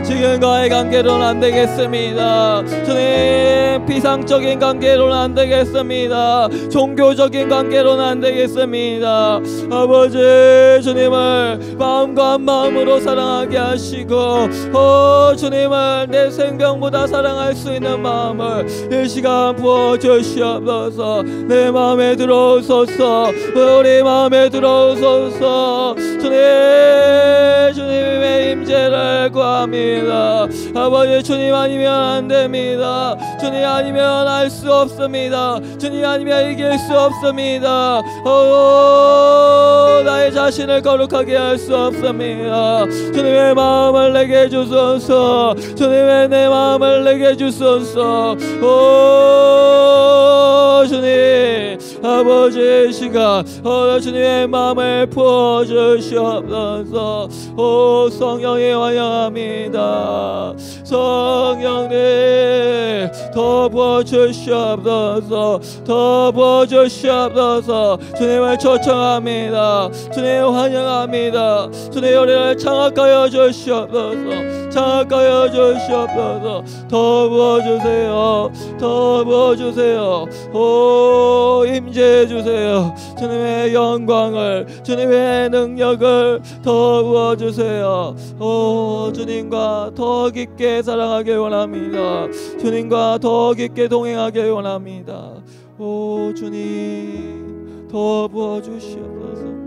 지금과의 관계로는 안 되겠습니다. 주님 비상적인 관계로는 안 되겠습니다. 종교적인 관계로는 안 되겠습니다. 아버지 주님을 마음과 마음으로 사랑하게 하시고 오 주님을 내 생명보다 사랑할 수 있는 마음을 이 시간 부어 주시옵소서 내 마음에 들어오소서 우리 마음에 들어오소서 주님 주님의 임재를 구하며 됩니다. 아버지 주님 아니면 안 됩니다. 주님 아니면 알 수 없습니다. 주님 아니면 이길 수 없습니다. 오, 나의 자신을 거룩하게 할 수 없습니다. 주님의 마음을 내게 주소서. 주님의 내 마음을 내게 주소서. 오 주님 아버지 시간 어, 주님의 마음을 부어주시옵소서 오 성령이 환영합니다 성령님 더 부어주시옵소서 더 부어주시옵소서 주님을 초청합니다 주님 환영합니다 주님 우리를 창악하여 주시옵소서 창악하여 주시옵소서 더 부어주세요 더 부어주세요 오힘 임재 주세요. 주님의 영광을 주님의 능력을 더 부어 주세요. 오 주님과 더 깊게 사랑하길 원합니다. 주님과 더 깊게 동행하길 원합니다. 오 주님 더 부어 주시옵소서.